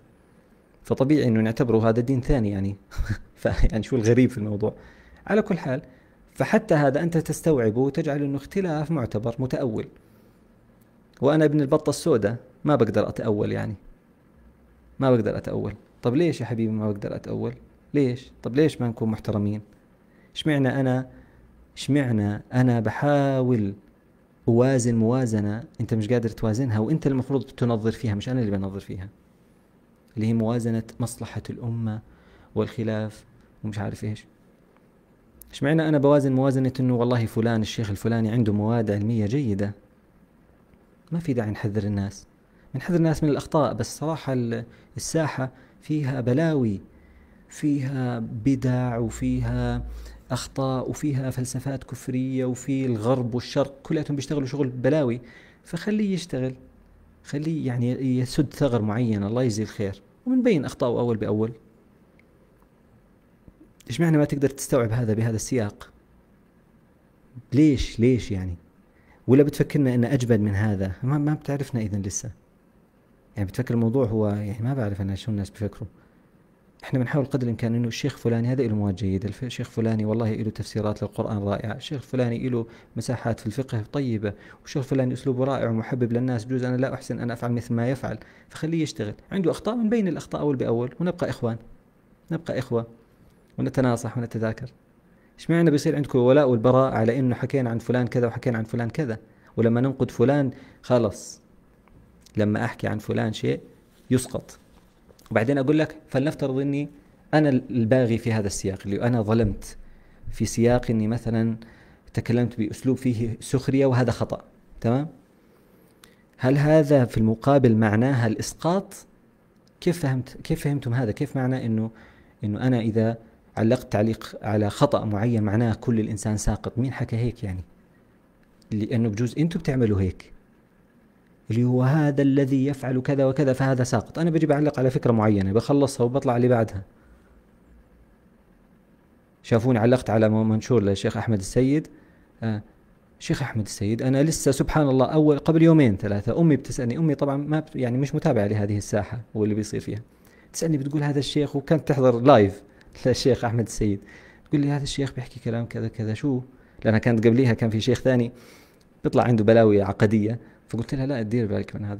فطبيعي انه نعتبره هذا دين ثاني يعني فيعني شو الغريب في الموضوع على كل حال فحتى هذا انت تستوعبه وتجعل انه اختلاف معتبر متاول وانا ابن البطه السوداء ما بقدر اتاول يعني ما بقدر اتاول طب ليش يا حبيبي ما بقدر اتاول ليش طب ليش ما نكون محترمين اشمعنا انا اشمعنا انا بحاول اوازن موازنه انت مش قادر توازنها وانت المفروض تنظر فيها مش انا اللي بنظر فيها اللي هي موازنه مصلحه الامه والخلاف ومش عارف ايش ايش معنى انا بوازن موازنه انه والله فلان الشيخ الفلاني عنده مواد علميه جيده ما في داعي نحذر الناس بنحذر الناس من الاخطاء بس صراحه الساحه فيها بلاوي فيها بدع وفيها اخطاء وفيها فلسفات كفريه وفي الغرب والشرق كلهم بيشتغلوا شغل بلاوي فخليه يشتغل خليه يعني يسد ثغر معين الله يجزيه الخير بين اخطائه اول باول ايش معنى ما تقدر تستوعب هذا بهذا السياق ليش ليش يعني ولا بتفكرنا ان اجبد من هذا ما ما بتعرفنا اذا لسه يعني بتفكر الموضوع هو يعني ما بعرف انا شو الناس بيفكروا احنا بنحاول قدر الامكان انه الشيخ فلاني هذا له مواد جيده، الشيخ فلاني والله له تفسيرات للقران رائعه، الشيخ فلاني له مساحات في الفقه طيبه، والشيخ فلاني اسلوبه رائع ومحبب للناس، بجوز انا لا احسن ان افعل مثل ما يفعل، فخليه يشتغل، عنده اخطاء من بين الاخطاء اول باول ونبقى اخوان. نبقى اخوه ونتناصح ونتذاكر. اشمعنى بيصير عندكم ولاء والبراء على انه حكينا عن فلان كذا وحكينا عن فلان كذا، ولما ننقد فلان خلص لما احكي عن فلان شيء يسقط وبعدين اقول لك فلنفترض اني انا الباغي في هذا السياق اللي انا ظلمت في سياق اني مثلا تكلمت باسلوب فيه سخريه وهذا خطا تمام هل هذا في المقابل معناها الاسقاط كيف فهمت كيف فهمتم هذا كيف معنى انه انه انا اذا علقت تعليق على خطا معين معناه كل الانسان ساقط مين حكى هيك يعني لانه بجوز انتم بتعملوا هيك اللي هو هذا الذي يفعل كذا وكذا فهذا ساقط انا بجي بعلق على فكره معينه بخلصها وبطلع اللي بعدها شافوني علقت على منشور للشيخ احمد السيد آه شيخ احمد السيد انا لسه سبحان الله اول قبل يومين ثلاثه امي بتسالني امي طبعا ما يعني مش متابعه لهذه الساحه واللي بيصير فيها تسالني بتقول هذا الشيخ وكانت تحضر لايف للشيخ احمد السيد تقول لي هذا الشيخ بيحكي كلام كذا كذا شو لانها كانت قبليها كان في شيخ ثاني بيطلع عنده بلاوي عقديه فقلت لها لا دير بالك من هذا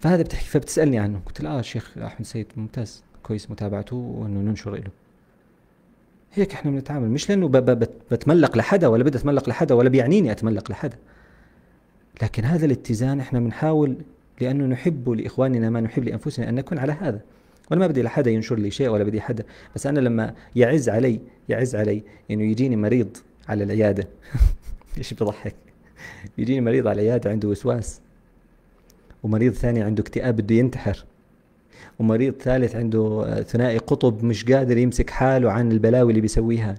فهذا بتحكي فبتسالني عنه قلت لها اه الشيخ احمد سيد ممتاز كويس متابعته وانه ننشر له هيك احنا بنتعامل مش لانه بتملق لحدا ولا بدي اتملق لحدا ولا بيعنيني اتملق لحدا لكن هذا الاتزان احنا بنحاول لانه نحب لاخواننا ما نحب لانفسنا ان نكون على هذا وانا ما بدي لحدا ينشر لي شيء ولا بدي حدا بس انا لما يعز علي يعز علي انه يجيني مريض على العياده ايش بضحك يجيني مريض على العياده عنده وسواس ومريض ثاني عنده اكتئاب بده ينتحر ومريض ثالث عنده ثنائي قطب مش قادر يمسك حاله عن البلاوي اللي بيسويها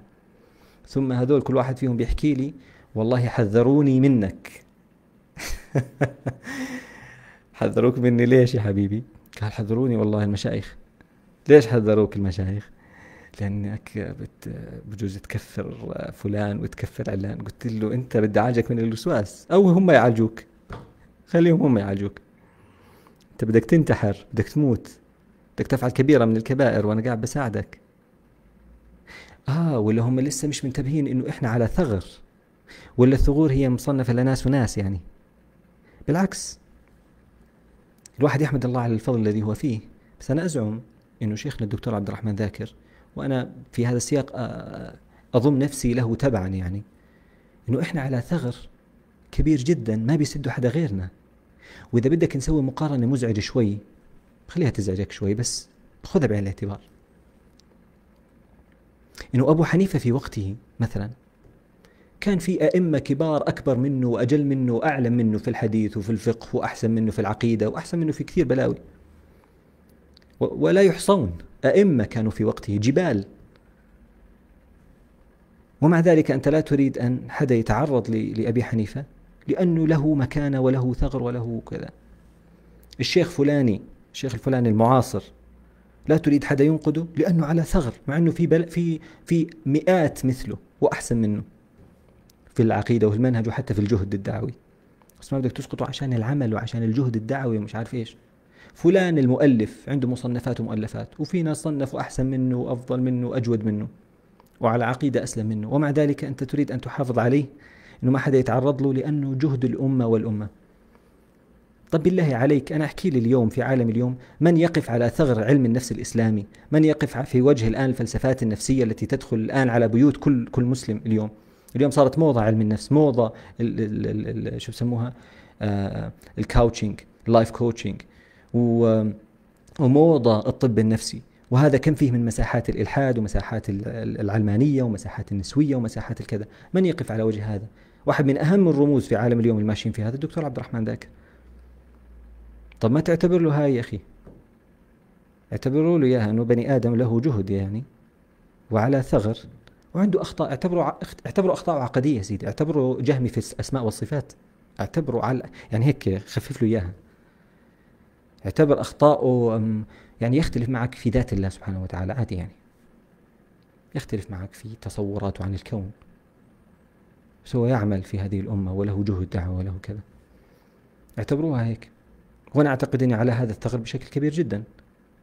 ثم هذول كل واحد فيهم بيحكي لي والله حذروني منك حذروك مني ليش يا حبيبي قال حذروني والله المشايخ ليش حذروك المشايخ لانك بت بجوز تكفر فلان وتكفر علان قلت له انت بدي اعالجك من الوسواس او هم يعالجوك خليهم هم يعالجوك انت بدك تنتحر بدك تموت بدك تفعل كبيره من الكبائر وانا قاعد بساعدك اه ولا هم لسه مش منتبهين انه احنا على ثغر ولا الثغور هي مصنفه لناس وناس يعني بالعكس الواحد يحمد الله على الفضل الذي هو فيه بس انا ازعم انه شيخنا الدكتور عبد الرحمن ذاكر وأنا في هذا السياق أضم آه، نفسي له تبعا يعني أنه إحنا على ثغر كبير جدا ما بيسده حدا غيرنا وإذا بدك نسوي مقارنة مزعجة شوي خليها تزعجك شوي بس خذها بعين الاعتبار انه ابو حنيفه في وقته مثلا كان في ائمه كبار اكبر منه واجل منه واعلم منه في الحديث وفي الفقه واحسن منه في العقيده واحسن منه في كثير بلاوي ولا يحصون أئمة كانوا في وقته جبال ومع ذلك أنت لا تريد أن حدا يتعرض لأبي حنيفة لأنه له مكانة وله ثغر وله كذا الشيخ فلاني الشيخ الفلاني المعاصر لا تريد حدا ينقده لأنه على ثغر مع أنه في, بل في, في مئات مثله وأحسن منه في العقيدة والمنهج وحتى في الجهد الدعوي بس ما بدك تسقطه عشان العمل وعشان الجهد الدعوي ومش عارف إيش فلان المؤلف عنده مصنفات ومؤلفات وفي ناس صنفوا أحسن منه وأفضل منه وأجود منه وعلى عقيدة أسلم منه ومع ذلك أنت تريد أن تحافظ عليه أنه ما حدا يتعرض له لأنه جهد الأمة والأمة طب بالله عليك أنا أحكي لي اليوم في عالم اليوم من يقف على ثغر علم النفس الإسلامي من يقف في وجه الآن الفلسفات النفسية التي تدخل الآن على بيوت كل, كل مسلم اليوم اليوم صارت موضة علم النفس موضة الـ الـ الـ الـ شو بسموها آه الكاوتشنج اللايف كوتشنج وموضة الطب النفسي وهذا كم فيه من مساحات الإلحاد ومساحات العلمانية ومساحات النسوية ومساحات الكذا من يقف على وجه هذا واحد من أهم الرموز في عالم اليوم الماشيين في هذا الدكتور عبد الرحمن ذاكر طب ما تعتبر له هاي يا أخي اعتبروا له إياها أنه بني آدم له جهد يعني وعلى ثغر وعنده أخطاء اعتبروا اعتبروا أخطاء عقدية سيدي اعتبروا جهمي في الأسماء والصفات اعتبروا على يعني هيك خفف له إياها يعتبر أخطاؤه يعني يختلف معك في ذات الله سبحانه وتعالى عادي يعني يختلف معك في تصوراته عن الكون بس هو يعمل في هذه الأمة وله جهد دعوة وله كذا اعتبروها هيك وأنا أعتقد أني على هذا الثغر بشكل كبير جدا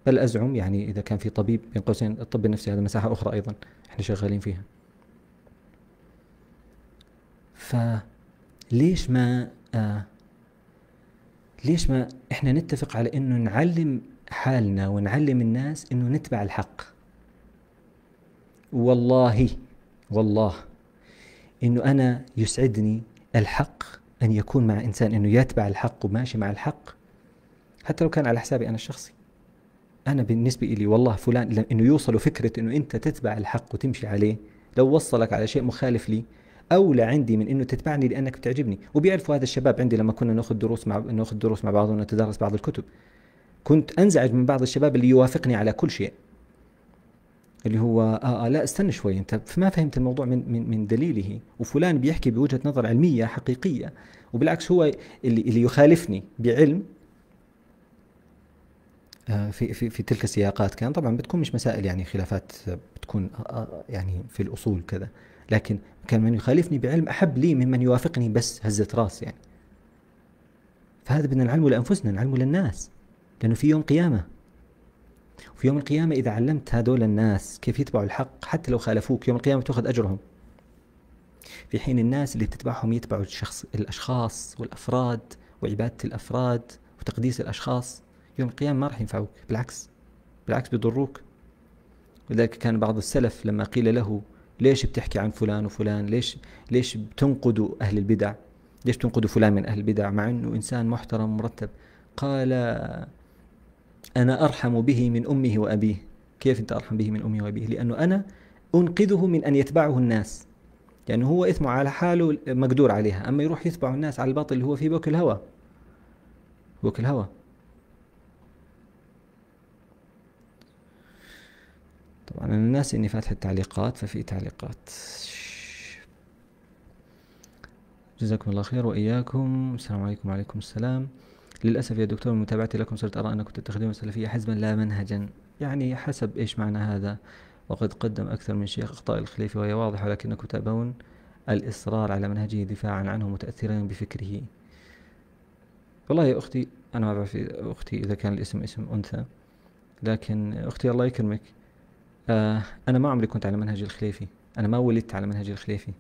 بل أزعم يعني إذا كان في طبيب بين قوسين الطب النفسي هذا مساحة أخرى أيضا إحنا شغالين فيها فليش ما آه ليش ما احنا نتفق على انه نعلم حالنا ونعلم الناس انه نتبع الحق والله والله انه انا يسعدني الحق ان يكون مع انسان انه يتبع الحق وماشي مع الحق حتى لو كان على حسابي انا الشخصي انا بالنسبه لي والله فلان انه يوصلوا فكره انه انت تتبع الحق وتمشي عليه لو وصلك على شيء مخالف لي اولى عندي من انه تتبعني لانك بتعجبني وبيعرفوا هذا الشباب عندي لما كنا ناخذ دروس مع ناخذ دروس مع بعض ونتدارس بعض الكتب كنت انزعج من بعض الشباب اللي يوافقني على كل شيء اللي هو آه, آه لا استنى شوي انت ما فهمت الموضوع من من من دليله وفلان بيحكي بوجهه نظر علميه حقيقيه وبالعكس هو اللي اللي يخالفني بعلم آه، في في في تلك السياقات كان طبعا بتكون مش مسائل يعني خلافات بتكون آه، آه، يعني في الاصول كذا لكن كان من يخالفني بعلم أحب لي ممن يوافقني بس هزة راس يعني فهذا بدنا نعلمه لأنفسنا نعلمه للناس لأنه في يوم قيامة وفي يوم القيامة إذا علمت هذول الناس كيف يتبعوا الحق حتى لو خالفوك يوم القيامة تأخذ أجرهم في حين الناس اللي بتتبعهم يتبعوا الشخص الأشخاص والأفراد وعبادة الأفراد وتقديس الأشخاص يوم القيامة ما راح ينفعوك بالعكس بالعكس بيضروك ولذلك كان بعض السلف لما قيل له ليش بتحكي عن فلان وفلان ليش ليش بتنقدوا أهل البدع ليش تنقدوا فلان من أهل البدع مع أنه إنسان محترم مرتب قال أنا أرحم به من أمه وأبيه كيف أنت أرحم به من أمه وأبيه لأنه أنا أنقذه من أن يتبعه الناس يعني هو إثمه على حاله مقدور عليها أما يروح يتبع الناس على الباطل اللي هو فيه بوك الهوى بوك الهوى طبعا انا ناسي اني فاتح التعليقات ففي تعليقات جزاكم الله خير واياكم السلام عليكم وعليكم السلام للاسف يا دكتور من متابعتي لكم صرت ارى انكم تتخذون السلفيه حزبا لا منهجا يعني حسب ايش معنى هذا وقد قدم اكثر من شيخ اخطاء الخليفه وهي واضحه ولكنكم تابون الاصرار على منهجه دفاعا عنه متاثرين بفكره والله يا اختي انا ما بعرف اختي اذا كان الاسم اسم انثى لكن اختي الله يكرمك آه، انا ما عمري كنت على منهج الخليفي انا ما ولدت على منهج الخليفي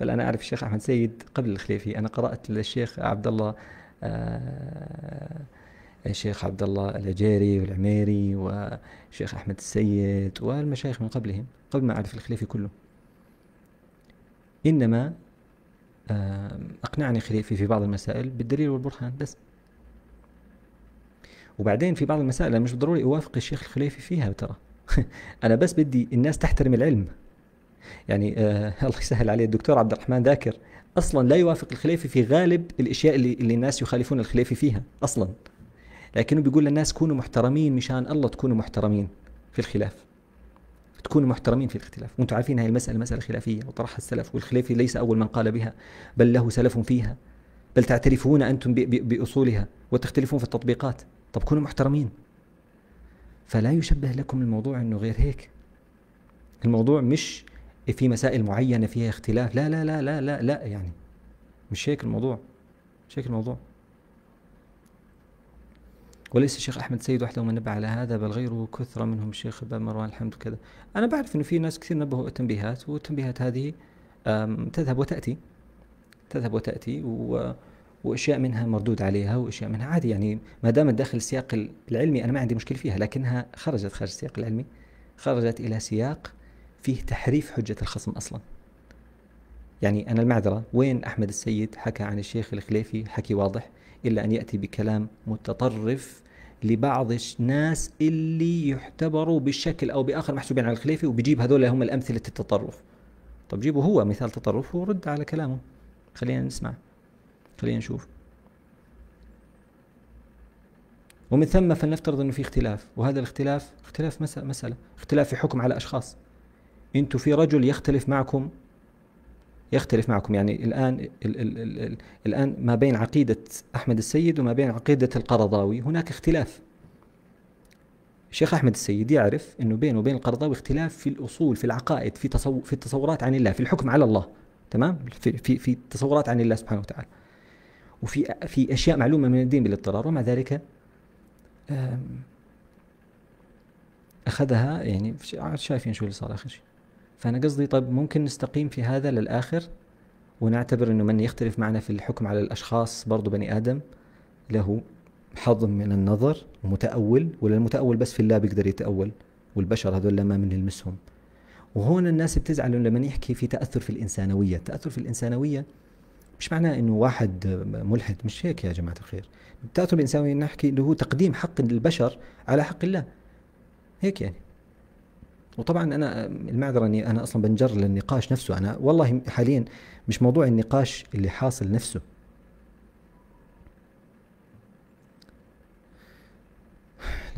بل انا اعرف الشيخ احمد سيد قبل الخليفي انا قرات للشيخ عبد الله آه الشيخ عبد الله الأجيري والعميري والشيخ أحمد السيد والمشايخ من قبلهم قبل ما أعرف الخليفي كله إنما آه، أقنعني خليفي في بعض المسائل بالدليل والبرهان بس وبعدين في بعض المسائل مش ضروري أوافق الشيخ الخليفي فيها ترى انا بس بدي الناس تحترم العلم يعني آه الله يسهل عليه الدكتور عبد الرحمن ذاكر اصلا لا يوافق الخليفي في غالب الاشياء اللي, اللي الناس يخالفون الخليفي فيها اصلا لكنه بيقول للناس كونوا محترمين مشان الله تكونوا محترمين في الخلاف تكونوا محترمين في الاختلاف وانتم عارفين هاي المسألة مسألة خلافية وطرحها السلف والخليفي ليس أول من قال بها بل له سلف فيها بل تعترفون أنتم بأصولها وتختلفون في التطبيقات طب كونوا محترمين فلا يشبه لكم الموضوع انه غير هيك الموضوع مش في مسائل معينة فيها اختلاف لا لا لا لا لا لا يعني مش هيك الموضوع مش هيك الموضوع وليس الشيخ احمد سيد وحده من نبه على هذا بل غيره كثره منهم الشيخ مروان الحمد وكذا انا بعرف انه في ناس كثير نبهوا التنبيهات والتنبيهات هذه تذهب وتاتي تذهب وتاتي و واشياء منها مردود عليها واشياء منها عادي يعني ما دامت داخل السياق العلمي انا ما عندي مشكله فيها لكنها خرجت خارج السياق العلمي خرجت الى سياق فيه تحريف حجه الخصم اصلا يعني انا المعذره وين احمد السيد حكى عن الشيخ الخليفي حكي واضح الا ان ياتي بكلام متطرف لبعض الناس اللي يعتبروا بشكل او باخر محسوبين على الخليفي وبيجيب هذول هم الامثله التطرف طب جيبوا هو مثال تطرف ورد على كلامه خلينا نسمع خلينا نشوف ومن ثم فلنفترض انه في اختلاف وهذا الاختلاف اختلاف مسألة, اختلاف في حكم على اشخاص انتم في رجل يختلف معكم يختلف معكم يعني الان الـ الـ الـ الـ الان ما بين عقيده احمد السيد وما بين عقيده القرضاوي هناك اختلاف الشيخ احمد السيد يعرف انه بينه وبين القرضاوي اختلاف في الاصول في العقائد في تصور في التصورات عن الله في الحكم على الله تمام في في في تصورات عن الله سبحانه وتعالى وفي في اشياء معلومه من الدين بالاضطرار ومع ذلك اخذها يعني شايفين شو اللي صار اخر شيء فانا قصدي طيب ممكن نستقيم في هذا للاخر ونعتبر انه من يختلف معنا في الحكم على الاشخاص برضو بني ادم له حظ من النظر ومتاول ولا المتاول بس في الله بيقدر يتاول والبشر هذول ما من يلمسهم وهون الناس بتزعل لما يحكي في تاثر في الانسانويه التاثر في الانسانويه مش معناه انه واحد ملحد مش هيك يا جماعه الخير التاثر الانساني نحكي اللي هو تقديم حق البشر على حق الله هيك يعني وطبعا انا المعذره اني انا اصلا بنجر للنقاش نفسه انا والله حاليا مش موضوع النقاش اللي حاصل نفسه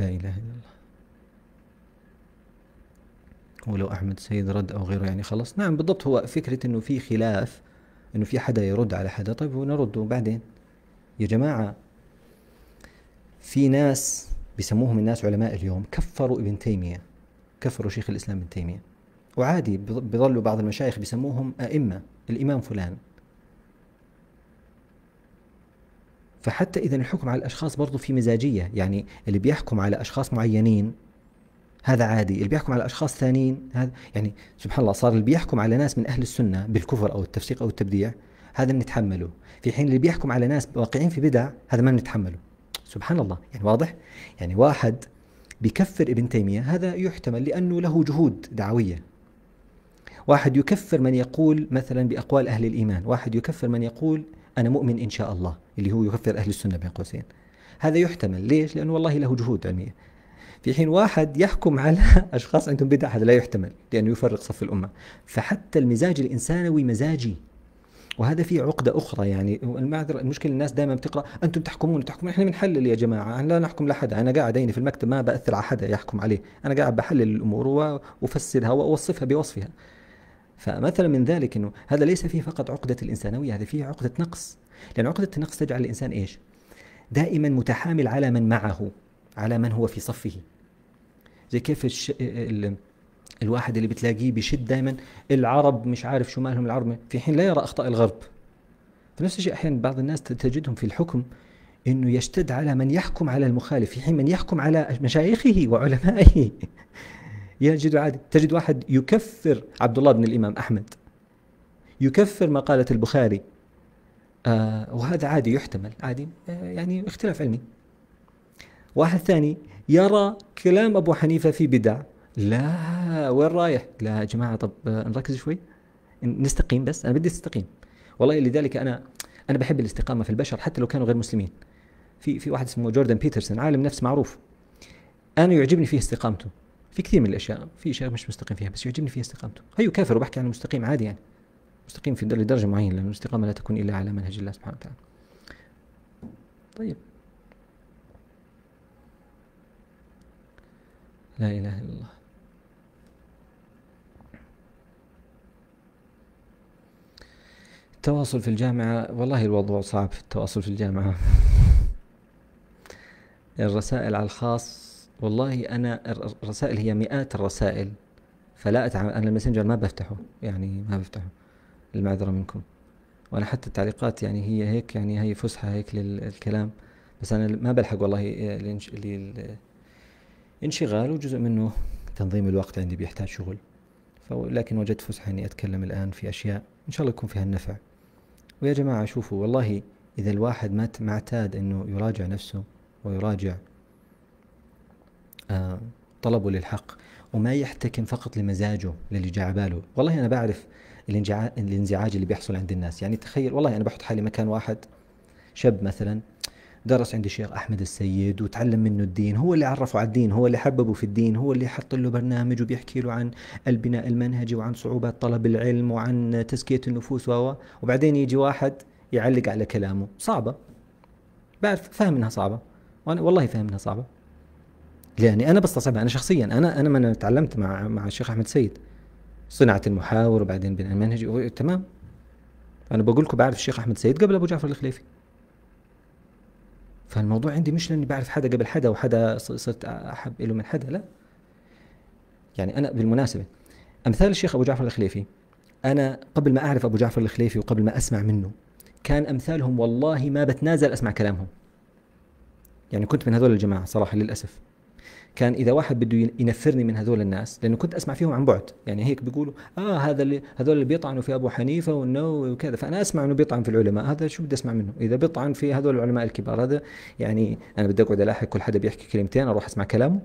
لا اله الا الله ولو احمد سيد رد او غيره يعني خلص نعم بالضبط هو فكره انه في خلاف انه في حدا يرد على حدا طيب ونرد وبعدين يا جماعه في ناس بسموهم الناس علماء اليوم كفروا ابن تيميه كفروا شيخ الاسلام ابن تيميه وعادي بيظلوا بعض المشايخ بسموهم ائمه الامام فلان فحتى اذا الحكم على الاشخاص برضه في مزاجيه يعني اللي بيحكم على اشخاص معينين هذا عادي اللي بيحكم على اشخاص ثانيين هذا يعني سبحان الله صار اللي بيحكم على ناس من اهل السنه بالكفر او التفسيق او التبديع هذا بنتحمله في حين اللي بيحكم على ناس واقعين في بدع هذا ما بنتحمله سبحان الله يعني واضح يعني واحد بكفر ابن تيميه هذا يحتمل لانه له جهود دعويه واحد يكفر من يقول مثلا باقوال اهل الايمان واحد يكفر من يقول انا مؤمن ان شاء الله اللي هو يكفر اهل السنه بين قوسين هذا يحتمل ليش لانه والله له جهود علميه في حين واحد يحكم على أشخاص عندهم بدع هذا لا يحتمل لأنه يفرق صف الأمة فحتى المزاج الإنسانوي مزاجي وهذا فيه عقدة أخرى يعني المعذرة المشكلة الناس دائما بتقرأ أنتم تحكمون تحكمون إحنا بنحلل يا جماعة أنا لا نحكم لحد أنا قاعد عيني في المكتب ما بأثر على حدا يحكم عليه أنا قاعد بحلل الأمور وأفسرها وأوصفها بوصفها فمثلا من ذلك أنه هذا ليس فيه فقط عقدة الإنسانوية هذا فيه عقدة نقص لأن عقدة النقص تجعل الإنسان إيش دائما متحامل على من معه على من هو في صفه زي كيف الش... ال... الواحد اللي بتلاقيه بشد دائما العرب مش عارف شو مالهم العرب في حين لا يرى اخطاء الغرب فنفس الشيء احيانا بعض الناس تجدهم في الحكم انه يشتد على من يحكم على المخالف في حين من يحكم على مشايخه وعلمائه يجد عادي تجد واحد يكفر عبد الله بن الامام احمد يكفر ما البخاري آه وهذا عادي يحتمل عادي آه يعني اختلاف علمي واحد ثاني يرى كلام أبو حنيفة في بدع لا وين رايح لا يا جماعة طب آه، نركز شوي نستقيم بس أنا بدي استقيم والله لذلك أنا أنا بحب الاستقامة في البشر حتى لو كانوا غير مسلمين في في واحد اسمه جوردن بيترسون عالم نفس معروف أنا يعجبني فيه استقامته في كثير من الأشياء في أشياء مش مستقيم فيها بس يعجبني فيه استقامته هيو كافر وبحكي عن المستقيم عادي يعني مستقيم في لدرجة معينة لأن الاستقامة لا تكون إلا على منهج الله سبحانه وتعالى طيب لا إله إلا الله التواصل في الجامعة والله الوضع صعب في التواصل في الجامعة الرسائل على الخاص والله أنا الرسائل هي مئات الرسائل فلا أتعامل أنا الماسنجر ما بفتحه يعني ما بفتحه المعذرة منكم وأنا حتى التعليقات يعني هي هيك يعني هي فسحة هيك للكلام بس أنا ما بلحق والله آه، انشغال وجزء منه تنظيم الوقت عندي بيحتاج شغل لكن وجدت فسحة أني أتكلم الآن في أشياء إن شاء الله يكون فيها النفع ويا جماعة شوفوا والله إذا الواحد ما معتاد أنه يراجع نفسه ويراجع آه طلبه للحق وما يحتكم فقط لمزاجه للي جاء باله والله أنا بعرف الانزعاج اللي بيحصل عند الناس يعني تخيل والله أنا بحط حالي مكان واحد شاب مثلا درس عند الشيخ أحمد السيد وتعلم منه الدين هو اللي عرفه على الدين هو اللي حببه في الدين هو اللي حط له برنامج وبيحكي له عن البناء المنهجي وعن صعوبات طلب العلم وعن تزكية النفوس و وبعدين يجي واحد يعلق على كلامه صعبة بعرف فاهم انها صعبه وانا والله فاهم انها صعبه لاني انا بستصعبها انا شخصيا انا انا ما تعلمت مع مع الشيخ احمد السيد صناعه المحاور وبعدين بناء المنهجي تمام انا بقول لكم بعرف الشيخ احمد سيد قبل ابو جعفر الخليفي فالموضوع عندي مش لاني بعرف حدا قبل حدا وحدا صرت احب له من حدا لا يعني انا بالمناسبه امثال الشيخ ابو جعفر الخليفي انا قبل ما اعرف ابو جعفر الخليفي وقبل ما اسمع منه كان امثالهم والله ما بتنازل اسمع كلامهم يعني كنت من هذول الجماعه صراحه للاسف كان اذا واحد بده ينفرني من هذول الناس لانه كنت اسمع فيهم عن بعد يعني هيك بيقولوا اه هذا اللي هذول اللي بيطعنوا في ابو حنيفه والنووي وكذا فانا اسمع انه بيطعن في العلماء هذا شو بدي اسمع منه اذا بيطعن في هذول العلماء الكبار هذا يعني انا بدي اقعد الاحق كل حدا بيحكي كلمتين اروح اسمع كلامه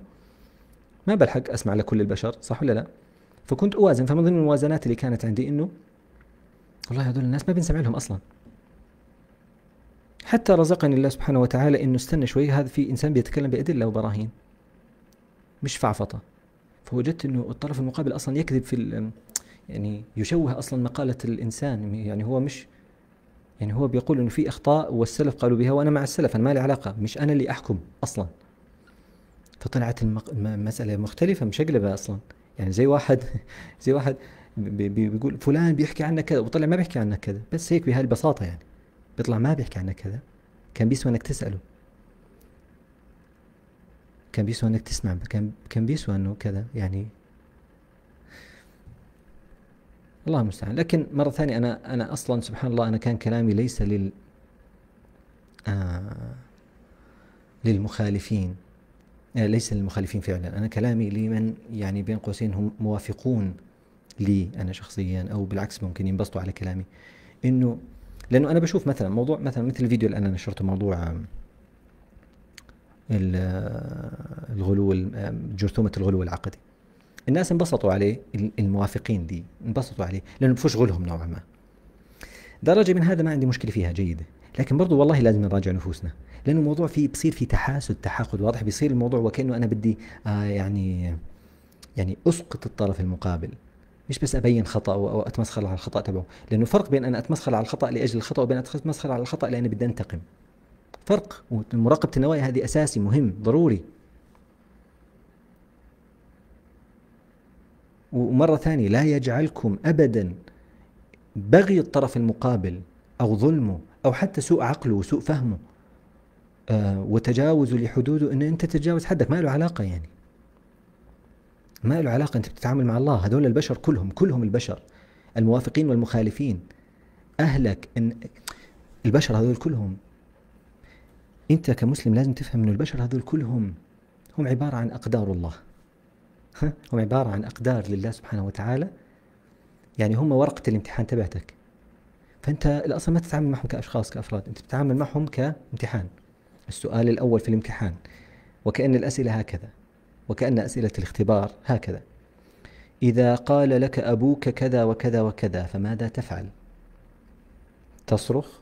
ما بلحق اسمع لكل البشر صح ولا لا فكنت اوازن فمن ضمن الموازنات اللي كانت عندي انه والله هذول الناس ما بنسمع لهم اصلا حتى رزقني الله سبحانه وتعالى انه استنى شوي هذا في انسان بيتكلم بادله وبراهين مش فعفطة فوجدت أنه الطرف المقابل أصلا يكذب في يعني يشوه أصلا مقالة الإنسان يعني هو مش يعني هو بيقول أنه في أخطاء والسلف قالوا بها وأنا مع السلف أنا ما لي علاقة مش أنا اللي أحكم أصلا فطلعت المسألة مختلفة مشقلبة أصلا يعني زي واحد زي واحد بيقول فلان بيحكي عنك كذا وطلع ما بيحكي عنك كذا بس هيك بهالبساطة يعني بيطلع ما بيحكي عنك كذا كان بيسوى انك تسأله كان بيسوى انك تسمع كان كان بيسوى انه كذا يعني الله المستعان لكن مرة ثانية أنا أنا أصلا سبحان الله أنا كان كلامي ليس لل آه للمخالفين آه ليس للمخالفين فعلا أنا كلامي لمن يعني بين قوسين هم موافقون لي أنا شخصيا أو بالعكس ممكن ينبسطوا على كلامي إنه لأنه أنا بشوف مثلا موضوع مثلا مثل الفيديو اللي أنا نشرته موضوع الغلو جرثومه الغلو العقدي الناس انبسطوا عليه الموافقين دي انبسطوا عليه لانه بفش غلهم نوعا ما درجه من هذا ما عندي مشكله فيها جيده لكن برضو والله لازم نراجع نفوسنا لانه الموضوع فيه بصير في تحاسد تحاقد واضح بيصير الموضوع وكانه انا بدي آه يعني يعني اسقط الطرف المقابل مش بس ابين خطا او اتمسخر على الخطا تبعه لانه فرق بين انا اتمسخر على الخطا لاجل الخطا وبين اتمسخر على الخطا لاني بدي انتقم فرق ومراقبة النوايا هذه أساسي مهم ضروري ومرة ثانية لا يجعلكم أبدا بغي الطرف المقابل أو ظلمه أو حتى سوء عقله وسوء فهمه آه وتجاوزه لحدوده أن أنت تتجاوز حدك ما له علاقة يعني ما له علاقة أنت بتتعامل مع الله هذول البشر كلهم كلهم البشر الموافقين والمخالفين أهلك إن البشر هذول كلهم انت كمسلم لازم تفهم انه البشر هذول كلهم هم عباره عن اقدار الله هم عباره عن اقدار لله سبحانه وتعالى يعني هم ورقه الامتحان تبعتك فانت الاصل ما تتعامل معهم كاشخاص كافراد انت تتعامل معهم كامتحان السؤال الاول في الامتحان وكان الاسئله هكذا وكان اسئله الاختبار هكذا اذا قال لك ابوك كذا وكذا وكذا فماذا تفعل تصرخ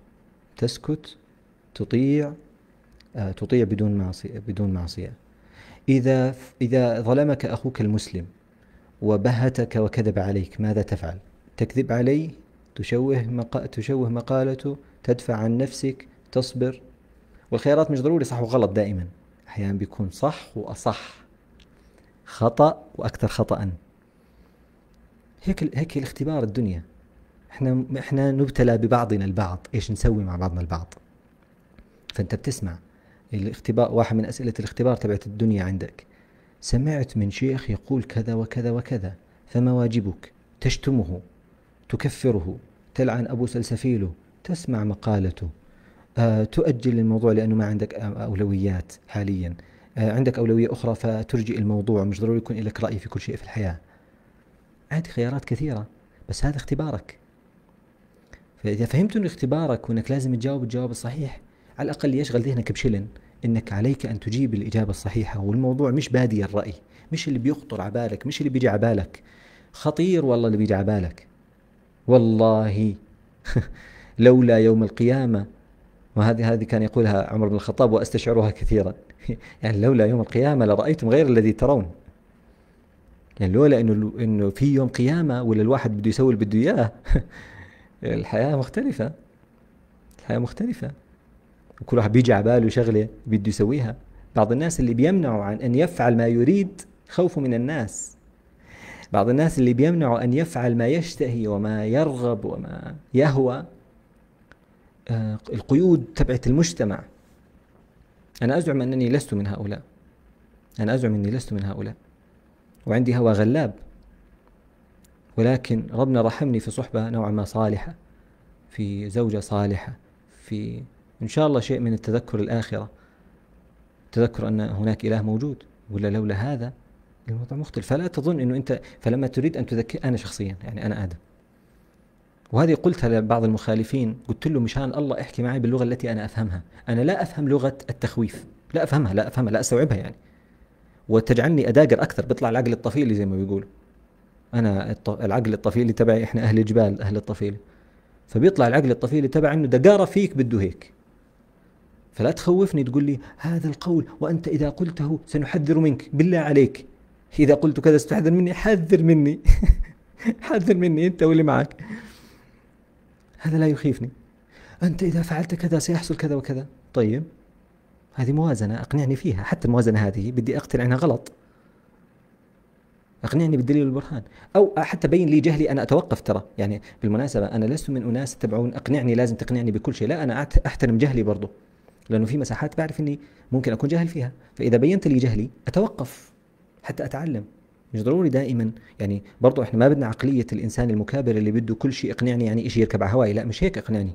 تسكت تطيع آه، تطيع بدون معصية بدون معصية إذا إذا ظلمك أخوك المسلم وبهتك وكذب عليك ماذا تفعل؟ تكذب عليه تشوه مقا... تشوه مقالته تدفع عن نفسك تصبر والخيارات مش ضروري صح وغلط دائما أحيانا بيكون صح وأصح خطأ وأكثر خطأ هيك هيك الاختبار الدنيا احنا احنا نبتلى ببعضنا البعض ايش نسوي مع بعضنا البعض فانت بتسمع الاختبار واحد من أسئلة الاختبار تبعت الدنيا عندك سمعت من شيخ يقول كذا وكذا وكذا فما واجبك تشتمه تكفره تلعن أبو سلسفيله تسمع مقالته أه تؤجل الموضوع لأنه ما عندك أولويات حاليا أه عندك أولوية أخرى فترجئ الموضوع مش ضروري يكون لك رأي في كل شيء في الحياة عندي خيارات كثيرة بس هذا اختبارك فإذا فهمت أن اختبارك وأنك لازم تجاوب الجواب الصحيح على الأقل يشغل ذهنك بشلن انك عليك ان تجيب الاجابه الصحيحه والموضوع مش بادي الراي مش اللي بيخطر على بالك مش اللي بيجي على بالك خطير والله اللي بيجي على بالك والله لولا يوم القيامه وهذه هذه كان يقولها عمر بن الخطاب واستشعرها كثيرا يعني لولا يوم القيامه لرايتم غير الذي ترون يعني لولا انه انه في يوم قيامه ولا الواحد بده يسوي اللي بده اياه الحياه مختلفه الحياه مختلفه وكل واحد بيجي على باله شغله بده يسويها بعض الناس اللي بيمنعوا عن ان يفعل ما يريد خوفه من الناس بعض الناس اللي بيمنعوا ان يفعل ما يشتهي وما يرغب وما يهوى آه، القيود تبعت المجتمع انا ازعم انني لست من هؤلاء انا ازعم اني لست من هؤلاء وعندي هوى غلاب ولكن ربنا رحمني في صحبه نوعا ما صالحه في زوجه صالحه في إن شاء الله شيء من التذكر الآخرة تذكر أن هناك إله موجود ولا لولا هذا الموضوع مختلف فلا تظن أنه أنت فلما تريد أن تذكر أنا شخصيا يعني أنا آدم وهذه قلتها لبعض المخالفين قلت له مشان الله احكي معي باللغة التي أنا أفهمها أنا لا أفهم لغة التخويف لا أفهمها لا أفهمها لا أستوعبها يعني وتجعلني أداقر أكثر بيطلع العقل الطفيلي زي ما بيقولوا أنا العقل الطفيلي تبعي إحنا أهل الجبال أهل الطفيلي فبيطلع العقل الطفيلي تبعي انه دقاره فيك بده هيك فلا تخوفني تقول لي هذا القول وأنت إذا قلته سنحذر منك بالله عليك إذا قلت كذا ستحذر مني حذر مني حذر مني أنت واللي معك هذا لا يخيفني أنت إذا فعلت كذا سيحصل كذا وكذا طيب هذه موازنة أقنعني فيها حتى الموازنة هذه بدي أقتنع غلط اقنعني بالدليل والبرهان او حتى بين لي جهلي انا اتوقف ترى يعني بالمناسبه انا لست من اناس تبعون اقنعني لازم تقنعني بكل شيء لا انا احترم جهلي برضه لأنه في مساحات بعرف أني ممكن أكون جاهل فيها فإذا بينت لي جهلي أتوقف حتى أتعلم مش ضروري دائما يعني برضو احنا ما بدنا عقلية الإنسان المكابر اللي بده كل شيء اقنعني يعني شيء يركب على هواي لا مش هيك اقنعني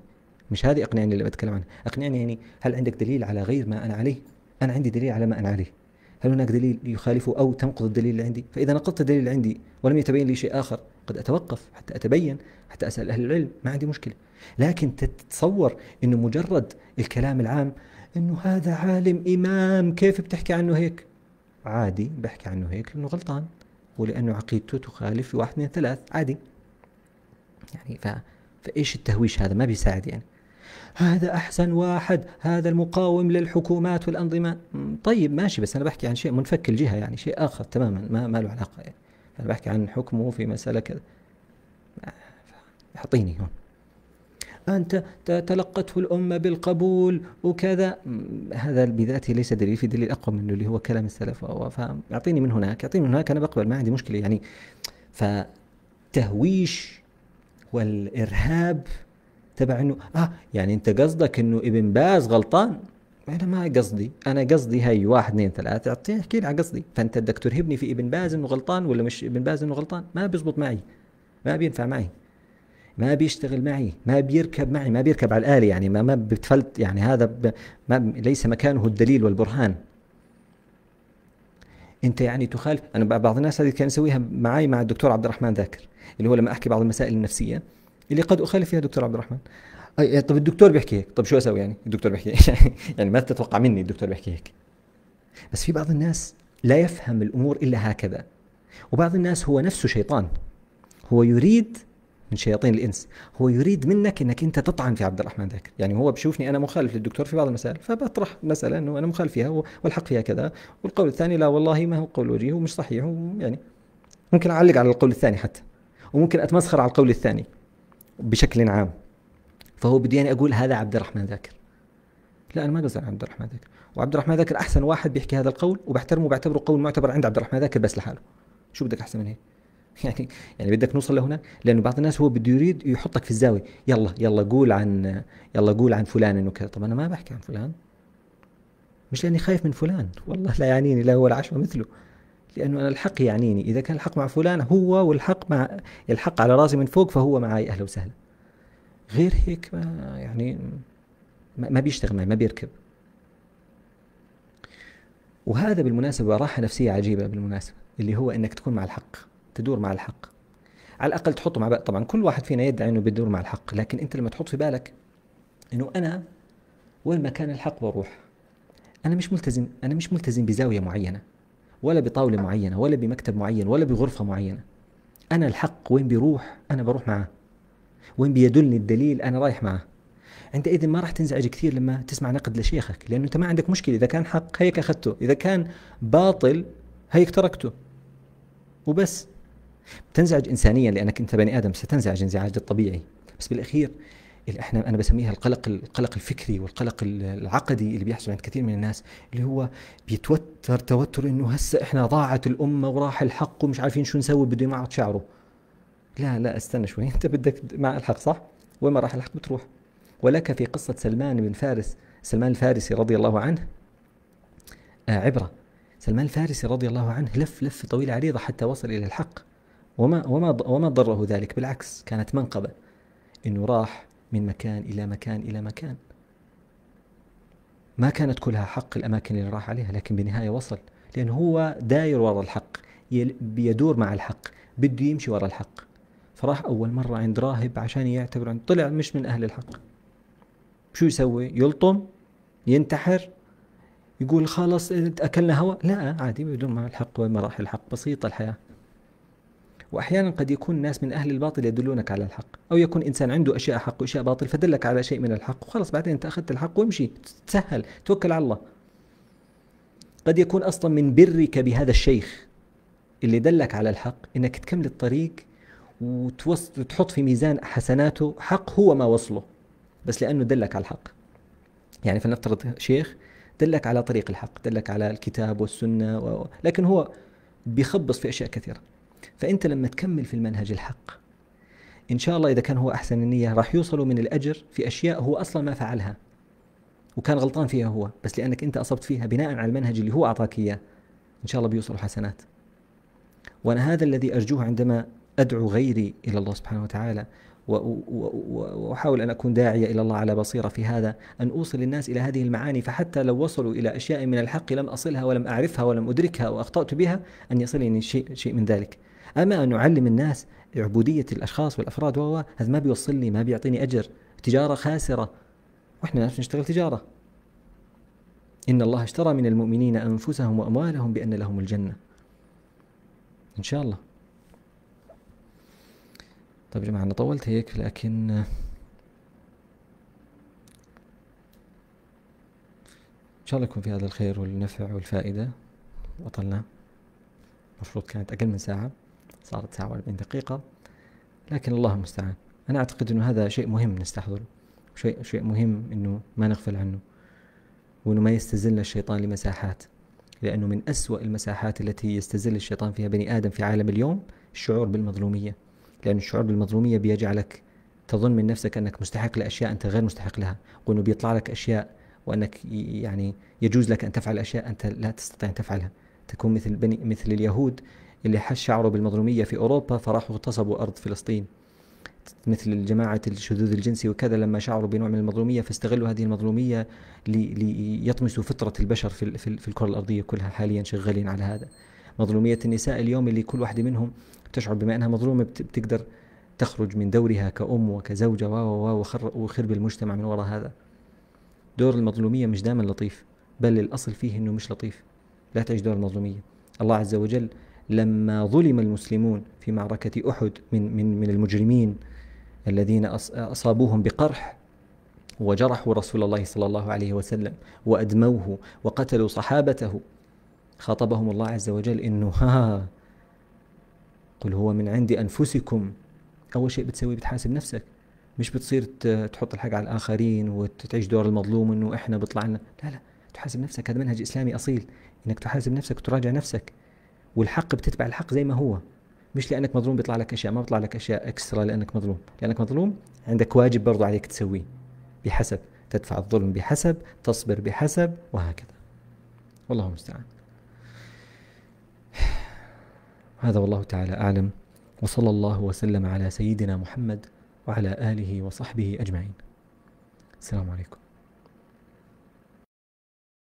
مش هذه اقنعني اللي بتكلم عنها اقنعني يعني هل عندك دليل على غير ما أنا عليه أنا عندي دليل على ما أنا عليه هل هناك دليل يخالفه أو تنقض الدليل اللي عندي فإذا نقضت الدليل اللي عندي ولم يتبين لي شيء آخر قد أتوقف حتى أتبين حتى أسأل أهل العلم ما عندي مشكلة لكن تتصور أنه مجرد الكلام العام انه هذا عالم امام كيف بتحكي عنه هيك عادي بحكي عنه هيك لانه غلطان ولانه عقيدته تخالف واحد اثنين ثلاث عادي يعني ف... فايش التهويش هذا ما بيساعد يعني هذا احسن واحد هذا المقاوم للحكومات والانظمه طيب ماشي بس انا بحكي عن شيء منفك الجهه يعني شيء اخر تماما ما ما له علاقه يعني انا بحكي عن حكمه في مساله كذا اعطيني آه، هون أنت تلقته الأمة بالقبول وكذا هذا بذاته ليس دليل في دليل أقوى منه اللي هو كلام السلف فأعطيني من هناك أعطيني من هناك أنا بقبل ما عندي مشكلة يعني فتهويش والإرهاب تبع انه اه يعني انت قصدك انه ابن باز غلطان انا ما قصدي انا قصدي هي واحد اثنين ثلاثة اعطيني احكي لي عن قصدي فانت بدك ترهبني في ابن باز انه غلطان ولا مش ابن باز انه غلطان ما بيزبط معي ما بينفع معي ما بيشتغل معي ما بيركب معي ما بيركب على الآلة يعني ما ما بتفلت يعني هذا ب... ما ب... ليس مكانه الدليل والبرهان انت يعني تخالف انا بعض الناس هذه كان يسويها معي مع الدكتور عبد الرحمن ذاكر اللي هو لما احكي بعض المسائل النفسيه اللي قد اخالف فيها الدكتور عبد الرحمن أي طب الدكتور بيحكي هيك طب شو اسوي يعني الدكتور بيحكي يعني ما تتوقع مني الدكتور بيحكي هيك بس في بعض الناس لا يفهم الامور الا هكذا وبعض الناس هو نفسه شيطان هو يريد من شياطين الانس هو يريد منك انك انت تطعن في عبد الرحمن ذاكر يعني هو بشوفني انا مخالف للدكتور في بعض المسائل فبطرح مساله انه انا مخالف فيها والحق فيها كذا والقول الثاني لا والله ما هو قول وجيه ومش صحيح يعني ممكن اعلق على القول الثاني حتى وممكن اتمسخر على القول الثاني بشكل عام فهو بده يعني اقول هذا عبد الرحمن ذاكر لا انا ما قصدي عبد الرحمن ذاكر وعبد الرحمن ذاكر احسن واحد بيحكي هذا القول وبحترمه وبعتبره قول معتبر عند عبد الرحمن ذاكر بس لحاله شو بدك احسن من هيك يعني يعني بدك نوصل لهنا لانه بعض الناس هو بده يريد يحطك في الزاويه يلا يلا قول عن يلا قول عن فلان انه كذا طب انا ما بحكي عن فلان مش لاني خايف من فلان والله لا يعنيني لا هو العشوة مثله لانه انا الحق يعنيني اذا كان الحق مع فلان هو والحق مع الحق على راسي من فوق فهو معي اهلا وسهلا غير هيك ما يعني ما بيشتغل معي ما بيركب وهذا بالمناسبة راحة نفسية عجيبة بالمناسبة اللي هو انك تكون مع الحق تدور مع الحق على الاقل تحطه مع بقى. طبعا كل واحد فينا يدعي انه بيدور مع الحق لكن انت لما تحط في بالك انه انا وين ما كان الحق بروح انا مش ملتزم انا مش ملتزم بزاويه معينه ولا بطاوله معينه ولا بمكتب معين ولا بغرفه معينه انا الحق وين بيروح انا بروح معاه وين بيدلني الدليل انا رايح معاه عندئذ ما راح تنزعج كثير لما تسمع نقد لشيخك لانه انت ما عندك مشكله اذا كان حق هيك اخذته اذا كان باطل هيك تركته وبس بتنزعج انسانيا لانك انت بني ادم ستنزعج انزعاج الطبيعي بس بالاخير احنا انا بسميها القلق القلق الفكري والقلق العقدي اللي بيحصل عند كثير من الناس اللي هو بيتوتر توتر انه هسه احنا ضاعت الامه وراح الحق ومش عارفين شو نسوي بده يمعط شعره لا لا استنى شوي انت بدك مع الحق صح وين ما راح الحق بتروح ولك في قصه سلمان بن فارس سلمان الفارسي رضي الله عنه آه عبره سلمان الفارسي رضي الله عنه لف لفه طويله عريضه حتى وصل الى الحق وما وما وما ضره ذلك بالعكس كانت منقبه انه راح من مكان الى مكان الى مكان ما كانت كلها حق الاماكن اللي راح عليها لكن بالنهايه وصل لانه هو داير ورا الحق بيدور مع الحق بده يمشي ورا الحق فراح اول مره عند راهب عشان يعتبر عند طلع مش من اهل الحق شو يسوي يلطم ينتحر يقول خلص اكلنا هواء لا عادي بدون ما الحق وين مراحل الحق بسيطه الحياه وأحيانا قد يكون الناس من أهل الباطل يدلونك على الحق أو يكون إنسان عنده أشياء حق وأشياء باطل فدلك على شيء من الحق وخلص بعدين أنت أخذت الحق وامشي تسهل توكل على الله قد يكون أصلا من برك بهذا الشيخ اللي دلك على الحق إنك تكمل الطريق وتحط في ميزان حسناته حق هو ما وصله بس لأنه دلك على الحق يعني فلنفترض شيخ دلك على طريق الحق دلك على الكتاب والسنة و... لكن هو بيخبص في أشياء كثيرة فأنت لما تكمل في المنهج الحق إن شاء الله إذا كان هو أحسن النية راح يوصلوا من الأجر في أشياء هو أصلا ما فعلها وكان غلطان فيها هو بس لأنك أنت أصبت فيها بناء على المنهج اللي هو أعطاك إياه إن شاء الله بيوصلوا حسنات وأنا هذا الذي أرجوه عندما أدعو غيري إلى الله سبحانه وتعالى وأحاول أن أكون داعية إلى الله على بصيرة في هذا أن أوصل الناس إلى هذه المعاني فحتى لو وصلوا إلى أشياء من الحق لم أصلها ولم أعرفها ولم أدركها وأخطأت بها أن يصلني شيء, شيء من ذلك اما ان اعلم الناس عبوديه الاشخاص والافراد وهو هذا ما بيوصل لي ما بيعطيني اجر تجاره خاسره واحنا نعرف نشتغل تجاره ان الله اشترى من المؤمنين انفسهم واموالهم بان لهم الجنه ان شاء الله طيب جماعه انا طولت هيك لكن إن شاء الله يكون في هذا الخير والنفع والفائدة وطلنا المفروض كانت أقل من ساعة صارت ساعة و40 دقيقة لكن الله المستعان أنا أعتقد أنه هذا شيء مهم نستحضره شيء شيء مهم أنه ما نغفل عنه وأنه ما يستزلنا الشيطان لمساحات لأنه من أسوأ المساحات التي يستزل الشيطان فيها بني آدم في عالم اليوم الشعور بالمظلومية لأن الشعور بالمظلومية بيجعلك تظن من نفسك أنك مستحق لأشياء أنت غير مستحق لها وأنه بيطلع لك أشياء وأنك يعني يجوز لك أن تفعل أشياء أنت لا تستطيع أن تفعلها تكون مثل بني مثل اليهود اللي حس شعره بالمظلومية في أوروبا فراحوا اغتصبوا أرض فلسطين مثل الجماعة الشذوذ الجنسي وكذا لما شعروا بنوع من المظلومية فاستغلوا هذه المظلومية ليطمسوا فطرة البشر في, في, في الكرة الأرضية كلها حاليا شغالين على هذا مظلومية النساء اليوم اللي كل واحدة منهم تشعر بما أنها مظلومة بتقدر تخرج من دورها كأم وكزوجة و وخرب المجتمع من وراء هذا دور المظلومية مش دائما لطيف بل الأصل فيه أنه مش لطيف لا تعيش دور المظلومية الله عز وجل لما ظلم المسلمون في معركة أحد من من من المجرمين الذين أصابوهم بقرح وجرحوا رسول الله صلى الله عليه وسلم وأدموه وقتلوا صحابته خاطبهم الله عز وجل إنه ها قل هو من عند أنفسكم أول شيء بتسوي بتحاسب نفسك مش بتصير تحط الحق على الآخرين وتعيش دور المظلوم إنه إحنا بطلعنا لا لا تحاسب نفسك هذا منهج إسلامي أصيل إنك تحاسب نفسك وتراجع نفسك والحق بتتبع الحق زي ما هو مش لانك مظلوم بيطلع لك اشياء ما بيطلع لك اشياء اكسترا لانك مظلوم لانك مظلوم عندك واجب برضو عليك تسويه بحسب تدفع الظلم بحسب تصبر بحسب وهكذا والله المستعان هذا والله تعالى اعلم وصلى الله وسلم على سيدنا محمد وعلى اله وصحبه اجمعين السلام عليكم